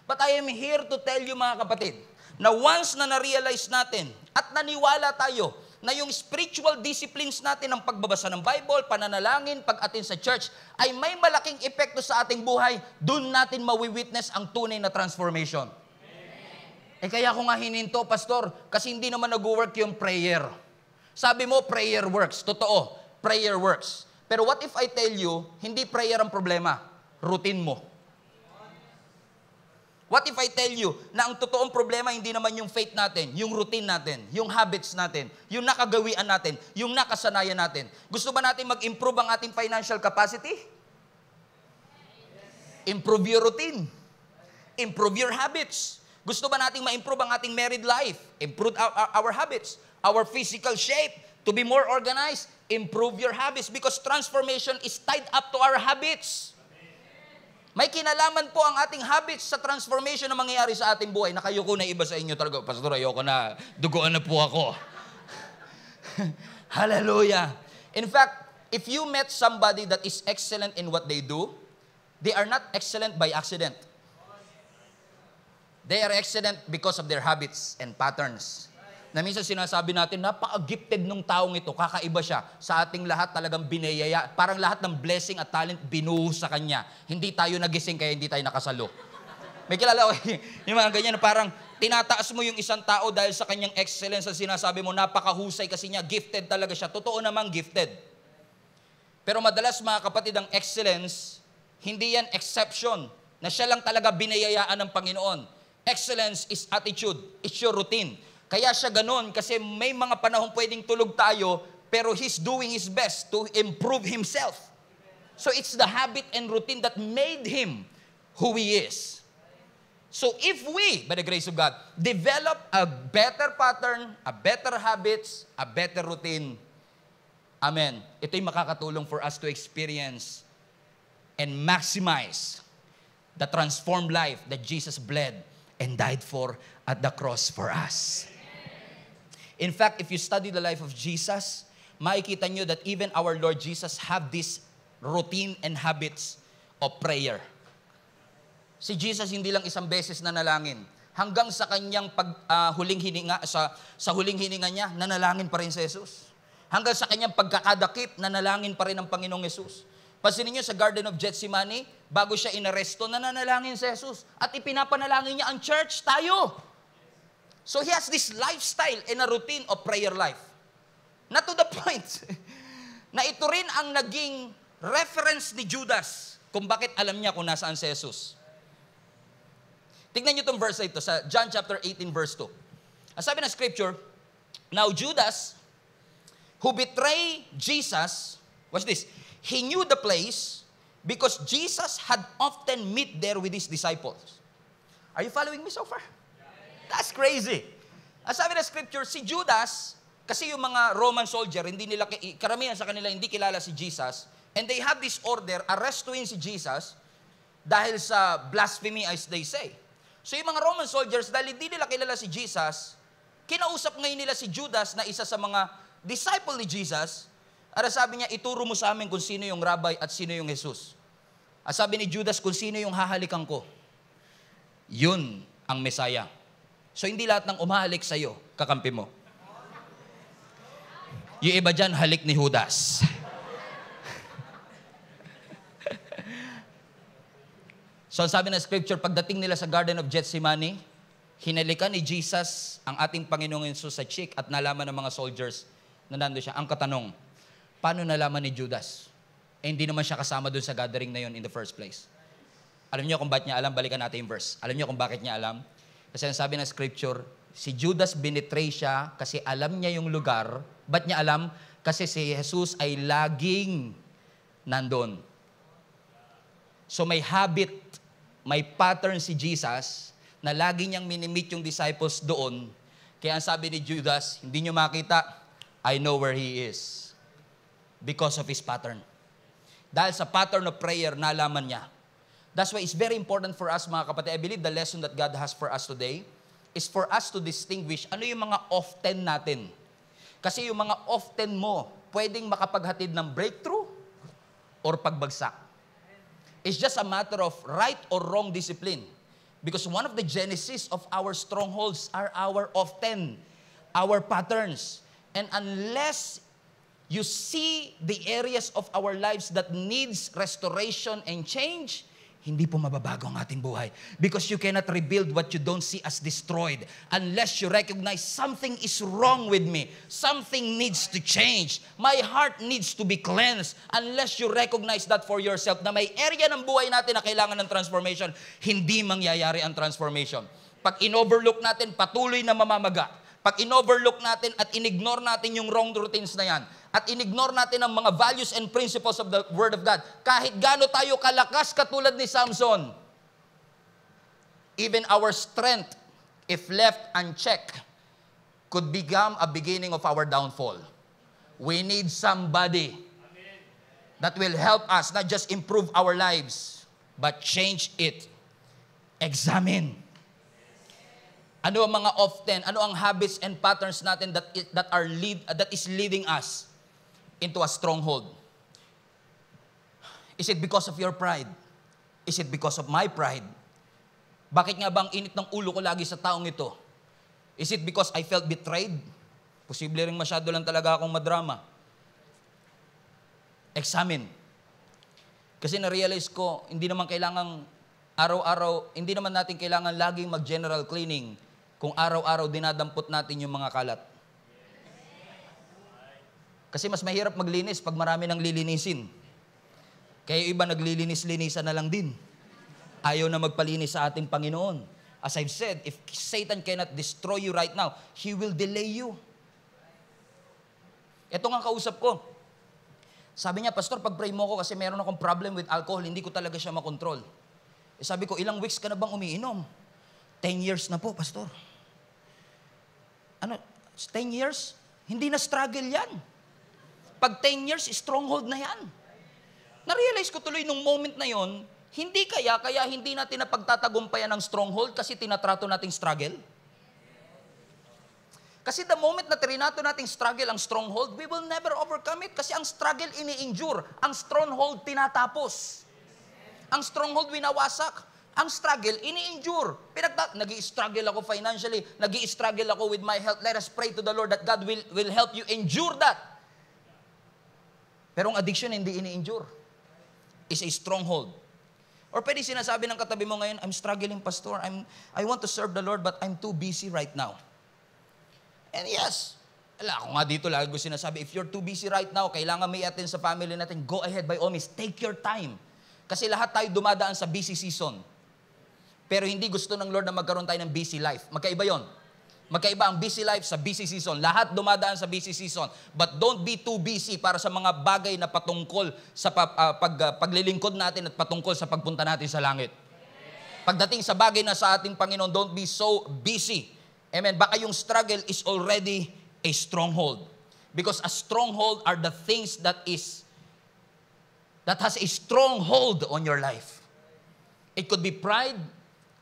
But I am here to tell you mga kapatid, na once na na-realize natin at naniwala tayo na yung spiritual disciplines natin ng pagbabasa ng Bible, pananalangin, pag-attend sa church, ay may malaking epekto sa ating buhay, doon natin mawi-witness ang tunay na transformation. Amen. Eh kaya ko nga hininto, Pastor, kasi hindi naman nag-work yung prayer. Sabi mo, prayer works. Totoo, prayer works. Pero what if I tell you, hindi prayer ang problema, routine mo. What if I tell you na ang totoong problema hindi naman yung faith natin, yung routine natin, yung habits natin, yung nakagawian natin, yung nakasanayan natin? Gusto ba natin mag-improve ang ating financial capacity? Improve your routine. Improve your habits. Gusto ba nating ma-improve ang ating married life? Improve our, our, our habits our physical shape, to be more organized, improve your habits because transformation is tied up to our habits. May kinalaman po ang ating habits sa transformation na mangyayari sa ating buhay. Nakayoko na iba sa inyo talaga. Pastor, ayoko na. Duguan na po ako. Hallelujah. In fact, if you met somebody that is excellent in what they do, they are not excellent by accident. They are excellent because of their habits and patterns na minsan sinasabi natin, napaka-gifted nung taong ito, kakaiba siya. Sa ating lahat talagang binayaya, parang lahat ng blessing at talent binuhos sa kanya. Hindi tayo nagising kaya hindi tayo nakasalo. May kilala ko yung mga ganyan, parang tinataas mo yung isang tao dahil sa kanyang excellence at sinasabi mo, napakahusay kasi niya, gifted talaga siya. Totoo namang gifted. Pero madalas mga kapatid, ang excellence, hindi yan exception na siya lang talaga binayayaan ng Panginoon. Excellence is attitude. It's your routine. Kaya siya ganun kasi may mga panahon pwedeng tulog tayo pero he's doing his best to improve himself. So it's the habit and routine that made him who he is. So if we, by the grace of God, develop a better pattern, a better habits, a better routine, Amen. Ito'y makakatulong for us to experience and maximize the transformed life that Jesus bled and died for at the cross for us. In fact, if you study the life of Jesus, makikita nyo that even our Lord Jesus have this routine and habits of prayer. Si Jesus hindi lang isang beses na nalangin. Hanggang sa kanyang pag, uh, huling hininga, sa, sa huling hininga niya, nanalangin pa rin si Jesus. Hanggang sa kanyang pagkakadakip, nanalangin pa rin ang Panginoong Jesus. Pasin niyo sa Garden of Gethsemane, bago siya inaresto, nananalangin si Jesus. At ipinapanalangin niya ang church, tayo. So he has this lifestyle and a routine of prayer life. Not to the point na ito rin ang naging reference ni Judas kung bakit alam niya kung nasaan si Jesus. Tignan niyo itong verse ito sa John chapter 18 verse 2. Ang sabi ng scripture, Now Judas, who betrayed Jesus, watch this, he knew the place because Jesus had often met there with his disciples. Are you following me so far? That's crazy. Ang sabi ng scripture, si Judas, kasi yung mga Roman soldier, hindi nila, karamihan sa kanila hindi kilala si Jesus, and they have this order, arrestuin si Jesus dahil sa blasphemy as they say. So yung mga Roman soldiers, dahil hindi nila kilala si Jesus, kinausap ngayon nila si Judas na isa sa mga disciple ni Jesus, at sabi niya, ituro mo sa amin kung sino yung rabbi at sino yung Jesus. At sabi ni Judas, kung sino yung hahalikan ko. Yun ang Mesaya. So hindi lahat ng umahalik sa'yo, kakampi mo. Yung iba dyan, halik ni Judas. so sabi ng scripture, pagdating nila sa Garden of Gethsemane, hinalikan ni Jesus ang ating Panginoong Yesus sa cheek at nalaman ng mga soldiers na nando siya. Ang katanong, paano nalaman ni Judas? Eh, hindi naman siya kasama doon sa gathering na yon in the first place. Alam niyo kung bakit niya alam? Balikan natin yung verse. Alam niyo kung bakit niya alam? Kasi ang sabi ng scripture, si Judas binitray siya kasi alam niya yung lugar. Ba't niya alam? Kasi si Jesus ay laging nandun. So may habit, may pattern si Jesus na lagi niyang minimit yung disciples doon. Kaya ang sabi ni Judas, hindi niyo makita, I know where he is. Because of his pattern. Dahil sa pattern of prayer, nalaman niya That's why it's very important for us, mga kapatid. I believe the lesson that God has for us today is for us to distinguish ano yung mga often natin. Kasi yung mga often mo, pwedeng makapaghatid ng breakthrough or pagbagsak. It's just a matter of right or wrong discipline. Because one of the genesis of our strongholds are our often, our patterns. And unless you see the areas of our lives that needs restoration and change, hindi po mababago ang ating buhay. Because you cannot rebuild what you don't see as destroyed unless you recognize something is wrong with me. Something needs to change. My heart needs to be cleansed unless you recognize that for yourself na may area ng buhay natin na kailangan ng transformation, hindi mangyayari ang transformation. Pag in-overlook natin, patuloy na mamamaga. Pag in-overlook natin at in-ignore natin yung wrong routines na yan, at inignore natin ang mga values and principles of the Word of God, kahit gaano tayo kalakas katulad ni Samson, even our strength, if left unchecked, could become a beginning of our downfall. We need somebody that will help us not just improve our lives, but change it. Examine. Ano ang mga often, ano ang habits and patterns natin that, that, are lead, that is leading us into a stronghold? Is it because of your pride? Is it because of my pride? Bakit nga bang init ng ulo ko lagi sa taong ito? Is it because I felt betrayed? Posible rin masyado lang talaga akong madrama. Examine. Kasi na-realize ko, hindi naman kailangan araw-araw, hindi naman natin kailangan laging mag-general cleaning kung araw-araw dinadampot natin yung mga kalat. Kasi mas mahirap maglinis pag marami nang lilinisin. Kaya iba naglilinis-linisan na lang din. Ayaw na magpalinis sa ating Panginoon. As I've said, if Satan cannot destroy you right now, he will delay you. Ito nga kausap ko. Sabi niya, Pastor, pag-pray mo ko kasi meron akong problem with alcohol, hindi ko talaga siya makontrol. Eh, sabi ko, ilang weeks ka na bang umiinom? 10 years na po, Pastor. Ano? 10 years? Hindi na struggle yan. Pag 10 years, stronghold na yan. Narealize ko tuloy nung moment na yon, hindi kaya, kaya hindi natin napagtatagumpayan ng stronghold kasi tinatrato nating struggle. Kasi the moment na trinato nating struggle ang stronghold, we will never overcome it kasi ang struggle ini-endure, ang stronghold tinatapos. Ang stronghold winawasak. Ang struggle, ini-endure. Pinagta- nag-i-struggle ako financially, nag-i-struggle ako with my health. Let us pray to the Lord that God will, will help you endure that. Pero ang addiction hindi ini-endure. It's a stronghold. Or pwede sinasabi ng katabi mo ngayon, I'm struggling, pastor. I'm, I want to serve the Lord, but I'm too busy right now. And yes, ala, ako nga dito lagi ko sinasabi, if you're too busy right now, kailangan may attend sa family natin, go ahead by all means. Take your time. Kasi lahat tayo dumadaan sa busy season. Pero hindi gusto ng Lord na magkaroon tayo ng busy life. Magkaiba yon. Magkaiba ang busy life sa busy season. Lahat dumadaan sa busy season. But don't be too busy para sa mga bagay na patungkol sa pa, uh, pag, uh, paglilingkod natin at patungkol sa pagpunta natin sa langit. Pagdating sa bagay na sa ating Panginoon, don't be so busy. Amen. Baka yung struggle is already a stronghold. Because a stronghold are the things that is that has a stronghold on your life. It could be pride,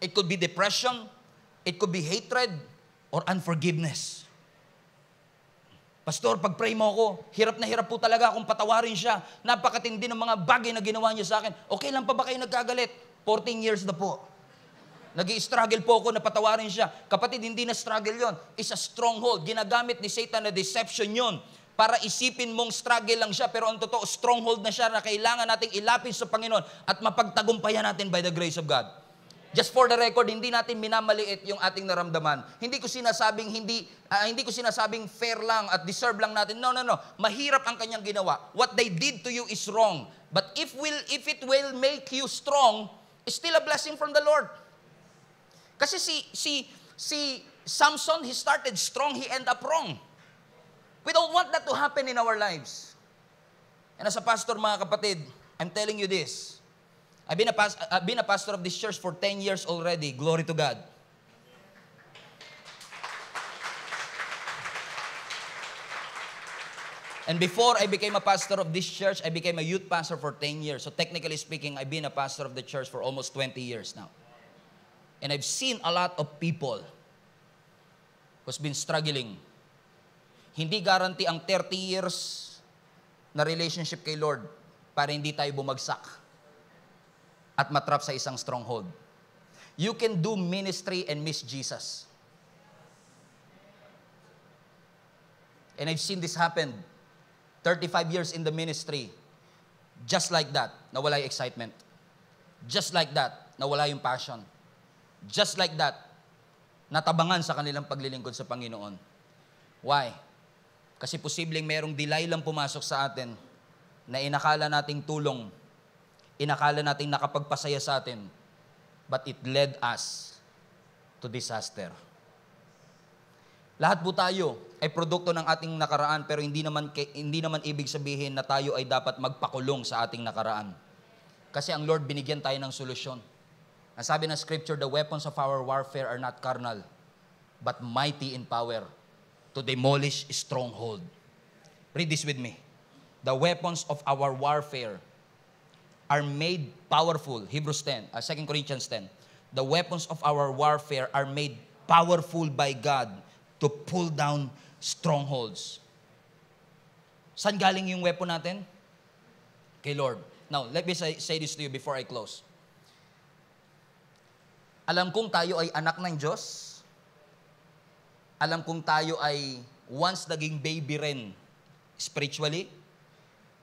it could be depression, it could be hatred, or unforgiveness. Pastor, pag-pray mo ako, hirap na hirap po talaga akong patawarin siya. Napakatindi ng mga bagay na ginawa niya sa akin. Okay lang pa ba kayo nagkagalit? 14 years na po. nag struggle po ako na patawarin siya. Kapatid, hindi na struggle yon. It's a stronghold. Ginagamit ni Satan na deception yon para isipin mong struggle lang siya, pero ang totoo, stronghold na siya na kailangan nating ilapit sa Panginoon at mapagtagumpayan natin by the grace of God. Just for the record, hindi natin minamaliit yung ating naramdaman. Hindi ko sinasabing hindi uh, hindi ko sinasabing fair lang at deserve lang natin. No, no, no. Mahirap ang kanyang ginawa. What they did to you is wrong. But if will if it will make you strong, it's still a blessing from the Lord. Kasi si si si Samson, he started strong, he end up wrong. We don't want that to happen in our lives. And as a pastor, mga kapatid, I'm telling you this. I've been, a past, I've been a pastor of this church for 10 years already. Glory to God. And before I became a pastor of this church, I became a youth pastor for 10 years. So technically speaking, I've been a pastor of the church for almost 20 years now. And I've seen a lot of people who's been struggling. Hindi guarantee ang 30 years na relationship kay Lord para hindi tayo bumagsak. at matrap sa isang stronghold. You can do ministry and miss Jesus. And I've seen this happen. 35 years in the ministry. Just like that, nawala yung excitement. Just like that, nawala yung passion. Just like that, natabangan sa kanilang paglilingkod sa Panginoon. Why? Kasi posibleng merong delay lang pumasok sa atin na inakala nating tulong inakala natin nakapagpasaya sa atin, but it led us to disaster. Lahat po tayo ay produkto ng ating nakaraan pero hindi naman hindi naman ibig sabihin na tayo ay dapat magpakulong sa ating nakaraan. Kasi ang Lord binigyan tayo ng solusyon. Ang sabi ng scripture, the weapons of our warfare are not carnal, but mighty in power to demolish stronghold. Read this with me. The weapons of our warfare are made powerful. Hebrews 10, uh, 2 Corinthians 10. The weapons of our warfare are made powerful by God to pull down strongholds. Saan galing yung weapon natin? Kay Lord. Now, let me say, say this to you before I close. Alam kong tayo ay anak ng Diyos. Alam kong tayo ay once naging baby rin spiritually.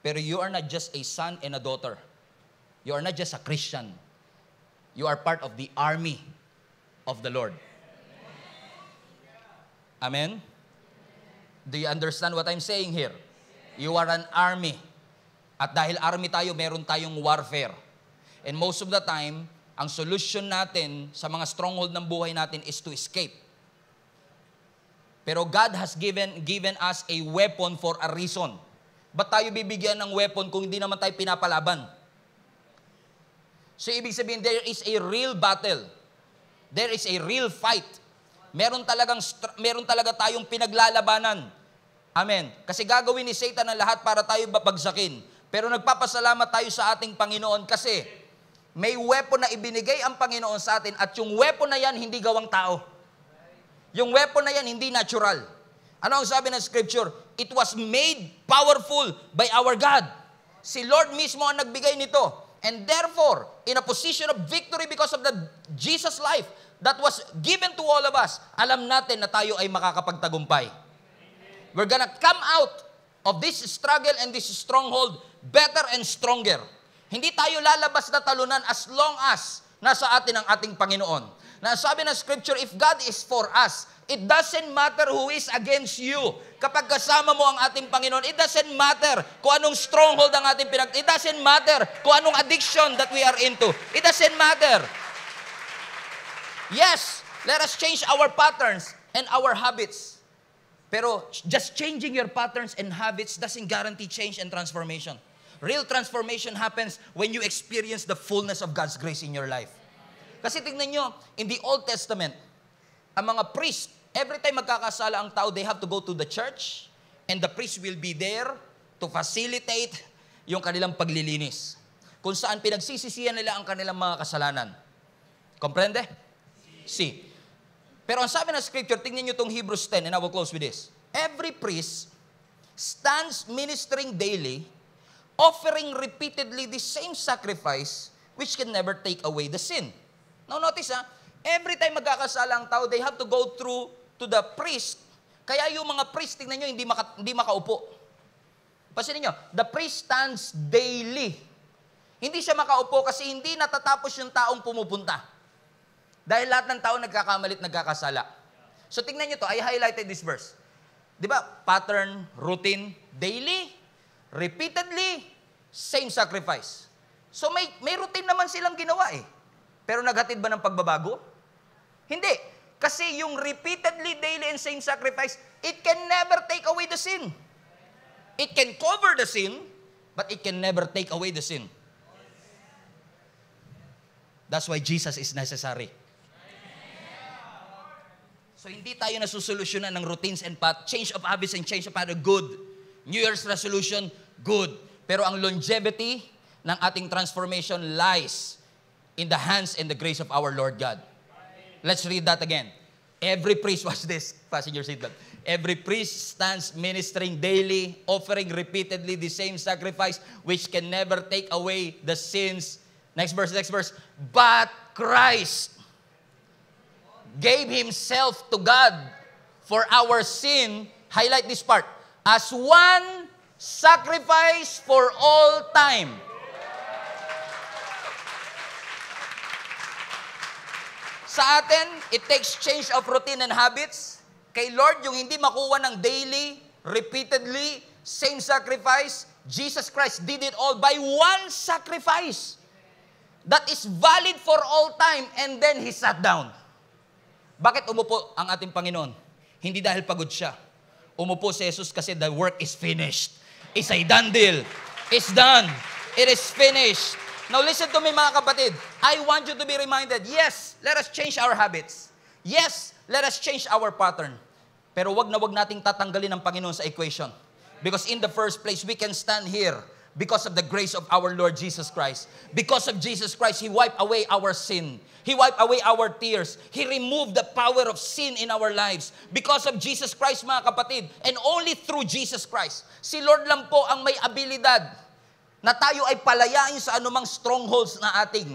Pero you are not just a son and a daughter. You are not just a Christian. You are part of the army of the Lord. Amen? Do you understand what I'm saying here? You are an army. At dahil army tayo, meron tayong warfare. And most of the time, ang solution natin sa mga stronghold ng buhay natin is to escape. Pero God has given, given us a weapon for a reason. Ba't tayo bibigyan ng weapon kung hindi naman tayo pinapalaban? So ibig sabihin, there is a real battle. There is a real fight. Meron talagang meron talaga tayong pinaglalabanan. Amen. Kasi gagawin ni Satan ang lahat para tayo babagsakin. Pero nagpapasalamat tayo sa ating Panginoon kasi may weapon na ibinigay ang Panginoon sa atin at yung weapon na yan hindi gawang tao. Yung weapon na yan hindi natural. Ano ang sabi ng scripture? It was made powerful by our God. Si Lord mismo ang nagbigay nito. And therefore, in a position of victory because of the Jesus life that was given to all of us, alam natin na tayo ay makakapagtagumpay. Amen. We're gonna come out of this struggle and this stronghold better and stronger. Hindi tayo lalabas na talunan as long as nasa atin ang ating Panginoon. Na sabi ng Scripture, if God is for us, It doesn't matter who is against you. Kapag kasama mo ang ating Panginoon, it doesn't matter kung anong stronghold ang ating pinag... It doesn't matter kung anong addiction that we are into. It doesn't matter. Yes, let us change our patterns and our habits. Pero just changing your patterns and habits doesn't guarantee change and transformation. Real transformation happens when you experience the fullness of God's grace in your life. Kasi tingnan nyo, in the Old Testament, ang mga priest, every time magkakasala ang tao, they have to go to the church and the priest will be there to facilitate yung kanilang paglilinis. Kung saan pinagsisisihan nila ang kanilang mga kasalanan. Komprende? Si. Pero ang sabi ng scripture, tingnan nyo itong Hebrews 10 and I will close with this. Every priest stands ministering daily, offering repeatedly the same sacrifice which can never take away the sin. Now notice ha, ah, every time magkakasala ang tao, they have to go through to the priest. Kaya yung mga priest, tingnan nyo, hindi, maka, hindi makaupo. Pasin niyo, the priest stands daily. Hindi siya makaupo kasi hindi natatapos yung taong pumupunta. Dahil lahat ng tao nagkakamalit, nagkakasala. So tingnan nyo to, I highlighted this verse. Di ba? Pattern, routine, daily, repeatedly, same sacrifice. So may, may routine naman silang ginawa eh. Pero naghatid ba ng pagbabago? Hindi. Kasi yung repeatedly daily and same sacrifice, it can never take away the sin. It can cover the sin, but it can never take away the sin. That's why Jesus is necessary. So hindi tayo nasusolusyonan ng routines and path, change of habits and change of pattern, good. New Year's resolution, good. Pero ang longevity ng ating transformation lies in the hands and the grace of our Lord God. Let's read that again. Every priest, watch this, fasten your seatbelt. Every priest stands ministering daily, offering repeatedly the same sacrifice which can never take away the sins. Next verse, next verse. But Christ gave himself to God for our sin. Highlight this part. As one sacrifice for all time. Sa atin, it takes change of routine and habits. Kay Lord, yung hindi makuha ng daily, repeatedly, same sacrifice, Jesus Christ did it all by one sacrifice that is valid for all time. And then He sat down. Bakit umupo ang ating Panginoon? Hindi dahil pagod siya. Umupo si Jesus kasi the work is finished. It's a done deal. It's done. It is finished. Now listen to me mga kapatid. I want you to be reminded, yes, let us change our habits. Yes, let us change our pattern. Pero wag na wag nating tatanggalin ang Panginoon sa equation. Because in the first place, we can stand here because of the grace of our Lord Jesus Christ. Because of Jesus Christ, He wiped away our sin. He wiped away our tears. He removed the power of sin in our lives. Because of Jesus Christ, mga kapatid, and only through Jesus Christ, si Lord lang po ang may abilidad na tayo ay palayain sa anumang strongholds na ating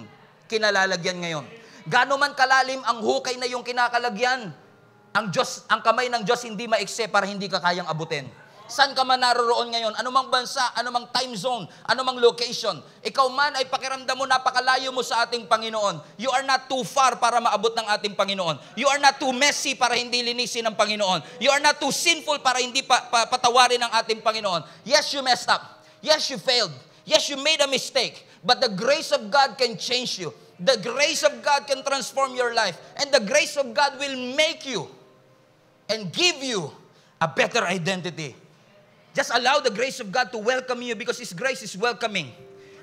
kinalalagyan ngayon. Gano man kalalim ang hukay na yung kinakalagyan, ang, Diyos, ang kamay ng Diyos hindi maikse para hindi ka kayang abutin. San ka man naroroon ngayon, anumang bansa, anumang time zone, anumang location, ikaw man ay pakiramdam mo napakalayo mo sa ating Panginoon. You are not too far para maabot ng ating Panginoon. You are not too messy para hindi linisin ng Panginoon. You are not too sinful para hindi pa, pa, patawarin ng ating Panginoon. Yes, you messed up. Yes, you failed. Yes, you made a mistake, but the grace of God can change you. The grace of God can transform your life. And the grace of God will make you and give you a better identity. Just allow the grace of God to welcome you because His grace is welcoming.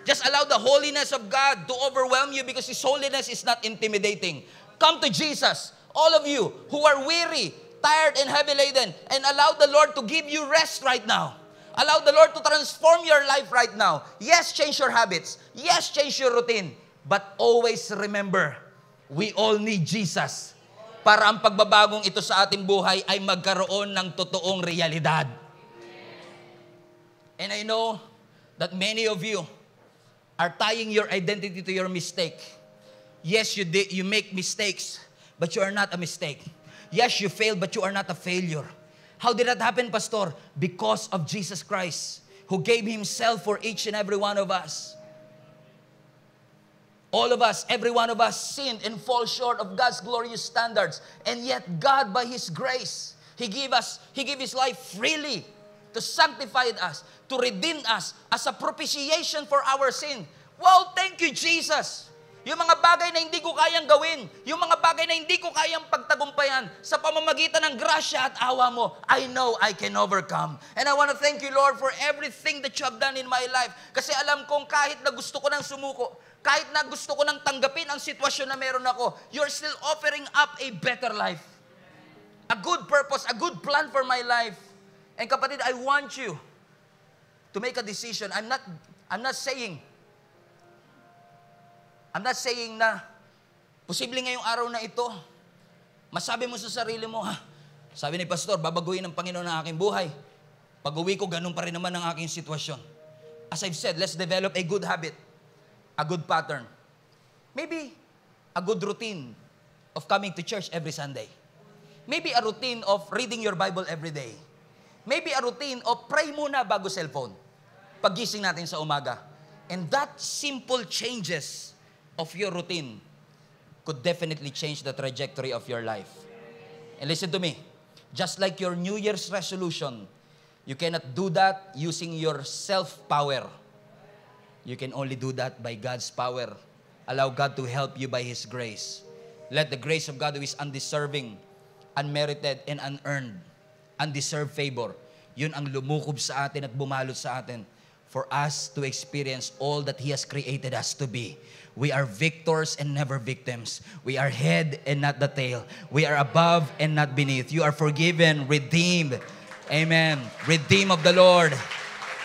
Just allow the holiness of God to overwhelm you because His holiness is not intimidating. Come to Jesus, all of you who are weary, tired, and heavy laden, and allow the Lord to give you rest right now. Allow the Lord to transform your life right now. Yes, change your habits. Yes, change your routine. But always remember, we all need Jesus para ang pagbabagong ito sa ating buhay ay magkaroon ng totoong realidad. And I know that many of you are tying your identity to your mistake. Yes, you, did, you make mistakes, but you are not a mistake. Yes, you failed, but you are not a failure. How did that happen, Pastor? Because of Jesus Christ, who gave Himself for each and every one of us. All of us, every one of us sinned and fall short of God's glorious standards. And yet God, by His grace, He gave us, He gave His life freely to sanctify us, to redeem us as a propitiation for our sin. Wow, thank you, Jesus. Yung mga bagay na hindi ko kayang gawin, yung mga bagay na hindi ko kayang pagtagumpayan sa pamamagitan ng grasya at awa mo, I know I can overcome. And I want to thank you, Lord, for everything that you have done in my life. Kasi alam kong kahit na gusto ko ng sumuko, kahit na gusto ko ng tanggapin ang sitwasyon na meron ako, you're still offering up a better life. A good purpose, a good plan for my life. And kapatid, I want you to make a decision. I'm not, I'm not saying I'm not saying na posible ngayong araw na ito, masabi mo sa sarili mo, ha? Ah, sabi ni Pastor, babaguhin ng Panginoon ang aking buhay. Pag uwi ko, ganun pa rin naman ang aking sitwasyon. As I've said, let's develop a good habit, a good pattern. Maybe a good routine of coming to church every Sunday. Maybe a routine of reading your Bible every day. Maybe a routine of pray muna bago cellphone. Pagising natin sa umaga. And that simple changes of your routine could definitely change the trajectory of your life. And listen to me. Just like your New Year's resolution, you cannot do that using your self-power. You can only do that by God's power. Allow God to help you by His grace. Let the grace of God, who is undeserving, unmerited, and unearned, undeserved favor, yun ang lumukob sa atin at bumalot sa atin for us to experience all that He has created us to be. We are victors and never victims. We are head and not the tail. We are above and not beneath. You are forgiven, redeemed. Amen. Redeem of the Lord.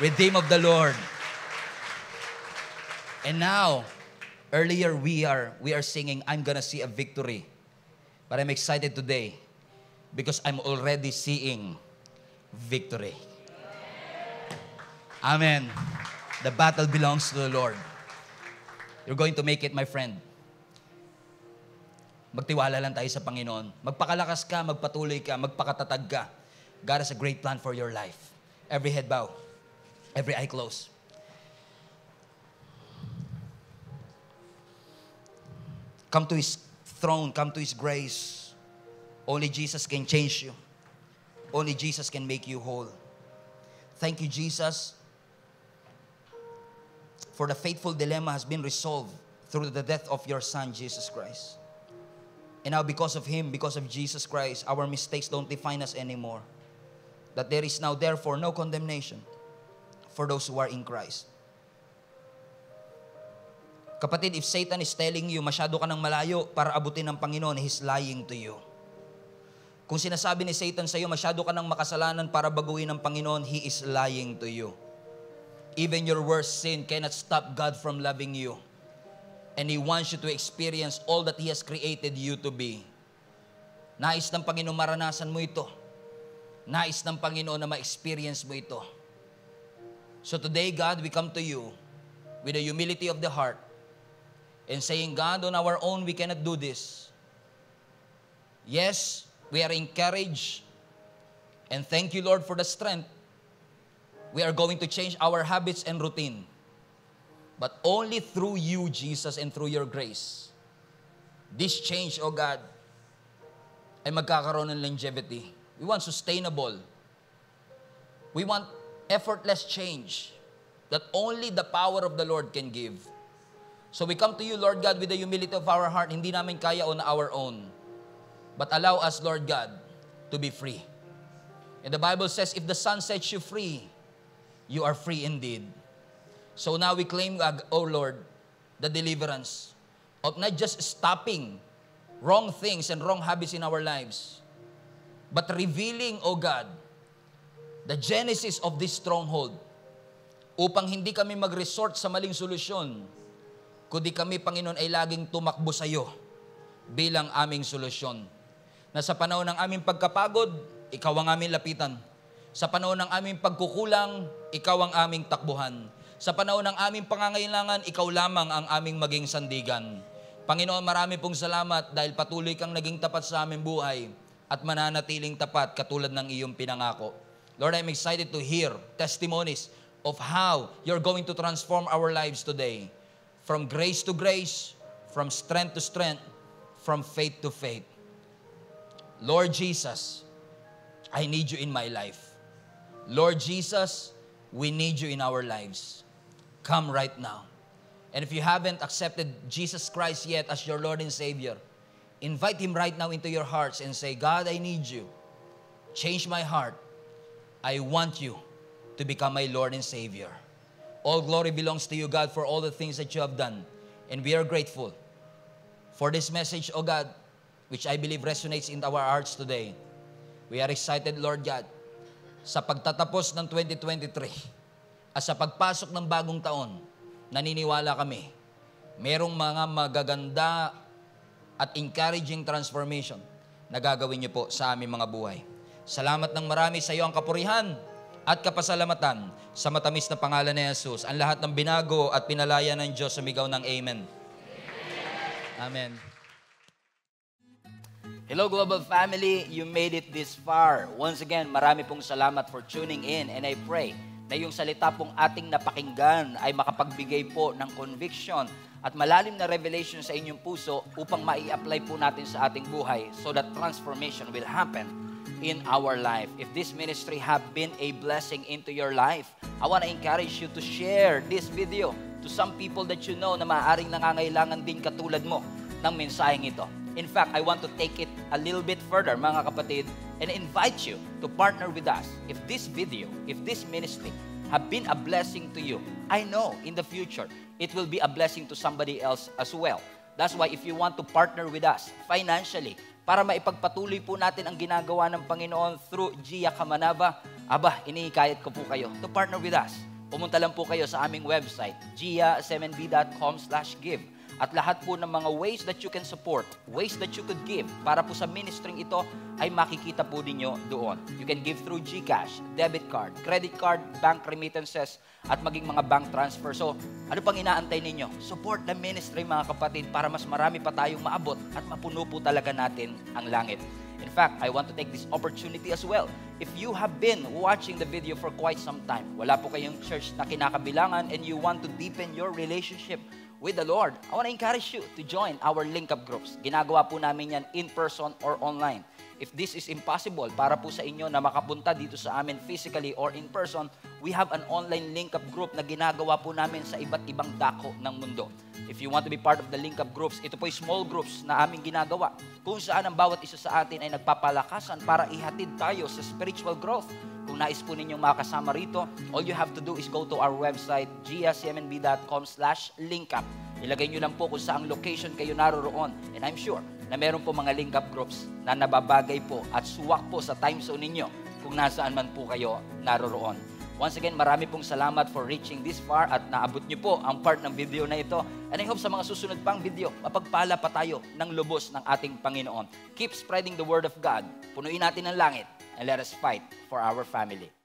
Redeem of the Lord. And now, earlier we are we are singing I'm going to see a victory. But I'm excited today because I'm already seeing victory. Amen. The battle belongs to the Lord. You're going to make it, my friend. Magtiwala lang tayo sa Panginoon. Magpakalakas ka, magpatuloy ka, magpakatatag ka. God has a great plan for your life. Every head bow. Every eye close. Come to His throne. Come to His grace. Only Jesus can change you. Only Jesus can make you whole. Thank you, Jesus, for the faithful dilemma has been resolved through the death of your Son, Jesus Christ. And now, because of Him, because of Jesus Christ, our mistakes don't define us anymore. That there is now, therefore, no condemnation for those who are in Christ. Kapatid, if Satan is telling you, masyado ka ng malayo para abutin ng Panginoon, he's lying to you. Kung sinasabi ni Satan sa iyo, masyado ka ng makasalanan para baguhin ng Panginoon, he is lying to you. Even your worst sin cannot stop God from loving you. And He wants you to experience all that He has created you to be. Nais ng Panginoon maranasan mo ito. Nais ng Panginoon na ma-experience mo ito. So today, God, we come to you with the humility of the heart and saying, God, on our own, we cannot do this. Yes, we are encouraged. And thank you, Lord, for the strength We are going to change our habits and routine. But only through you, Jesus, and through your grace, this change, O oh God, ay magkakaroon ng longevity. We want sustainable. We want effortless change that only the power of the Lord can give. So we come to you, Lord God, with the humility of our heart. Hindi namin kaya on our own. But allow us, Lord God, to be free. And the Bible says, if the Son sets you free, you are free indeed. So now we claim, uh, O Lord, the deliverance of not just stopping wrong things and wrong habits in our lives, but revealing, O God, the genesis of this stronghold upang hindi kami mag-resort sa maling solusyon, kundi kami, Panginoon, ay laging tumakbo sa iyo bilang aming solusyon. Na sa panahon ng aming pagkapagod, ikaw ang aming lapitan sa panahon ng aming pagkukulang, ikaw ang aming takbuhan. Sa panahon ng aming pangangailangan, ikaw lamang ang aming maging sandigan. Panginoon, marami pong salamat dahil patuloy kang naging tapat sa aming buhay at mananatiling tapat katulad ng iyong pinangako. Lord, I'm excited to hear testimonies of how you're going to transform our lives today. From grace to grace, from strength to strength, from faith to faith. Lord Jesus, I need you in my life. Lord Jesus, we need you in our lives. Come right now. And if you haven't accepted Jesus Christ yet as your Lord and Savior, invite Him right now into your hearts and say, God, I need you. Change my heart. I want you to become my Lord and Savior. All glory belongs to you, God, for all the things that you have done. And we are grateful for this message, O God, which I believe resonates in our hearts today. We are excited, Lord God, sa pagtatapos ng 2023 at sa pagpasok ng bagong taon, naniniwala kami, merong mga magaganda at encouraging transformation na gagawin niyo po sa aming mga buhay. Salamat ng marami sa iyo ang kapurihan at kapasalamatan sa matamis na pangalan ni Jesus. Ang lahat ng binago at pinalaya ng Diyos, sumigaw ng Amen. Amen. Hello Global Family, you made it this far. Once again, marami pong salamat for tuning in and I pray na yung salita pong ating napakinggan ay makapagbigay po ng conviction at malalim na revelation sa inyong puso upang mai-apply po natin sa ating buhay so that transformation will happen in our life. If this ministry have been a blessing into your life, I want to encourage you to share this video to some people that you know na maaaring nangangailangan din katulad mo ng mensaheng ito. In fact, I want to take it a little bit further, mga kapatid, and invite you to partner with us. If this video, if this ministry have been a blessing to you, I know in the future it will be a blessing to somebody else as well. That's why if you want to partner with us financially, para maipagpatuloy po natin ang ginagawa ng Panginoon through Gia Kamanava, aba, inihikayat ko po kayo to partner with us. Pumunta lang po kayo sa aming website, gia giasmnb.com slash give at lahat po ng mga ways that you can support, ways that you could give para po sa ministering ito ay makikita po ninyo doon. You can give through GCash, debit card, credit card, bank remittances, at maging mga bank transfer. So, ano pang inaantay ninyo? Support the ministry mga kapatid para mas marami pa tayong maabot at mapuno po talaga natin ang langit. In fact, I want to take this opportunity as well. If you have been watching the video for quite some time, wala po kayong church na kinakabilangan and you want to deepen your relationship with the Lord, I want to encourage you to join our link up groups. Ginagawa po namin yan in person or online. If this is impossible para po sa inyo na makapunta dito sa amin physically or in person, we have an online link up group na ginagawa po namin sa iba't ibang dako ng mundo. If you want to be part of the link up groups, ito po ay small groups na aming ginagawa kung saan ang bawat isa sa atin ay nagpapalakasan para ihatid tayo sa spiritual growth kung nais po ninyong makasama rito, all you have to do is go to our website, giacmnb.com slash linkup. Ilagay nyo lang po kung saang location kayo naroroon. And I'm sure na meron po mga linkup groups na nababagay po at suwak po sa time zone ninyo kung nasaan man po kayo naroroon. Once again, marami pong salamat for reaching this far at naabot nyo po ang part ng video na ito. And I hope sa mga susunod pang video, mapagpala pa tayo ng lubos ng ating Panginoon. Keep spreading the Word of God. Punuin natin ang langit and let us fight for our family.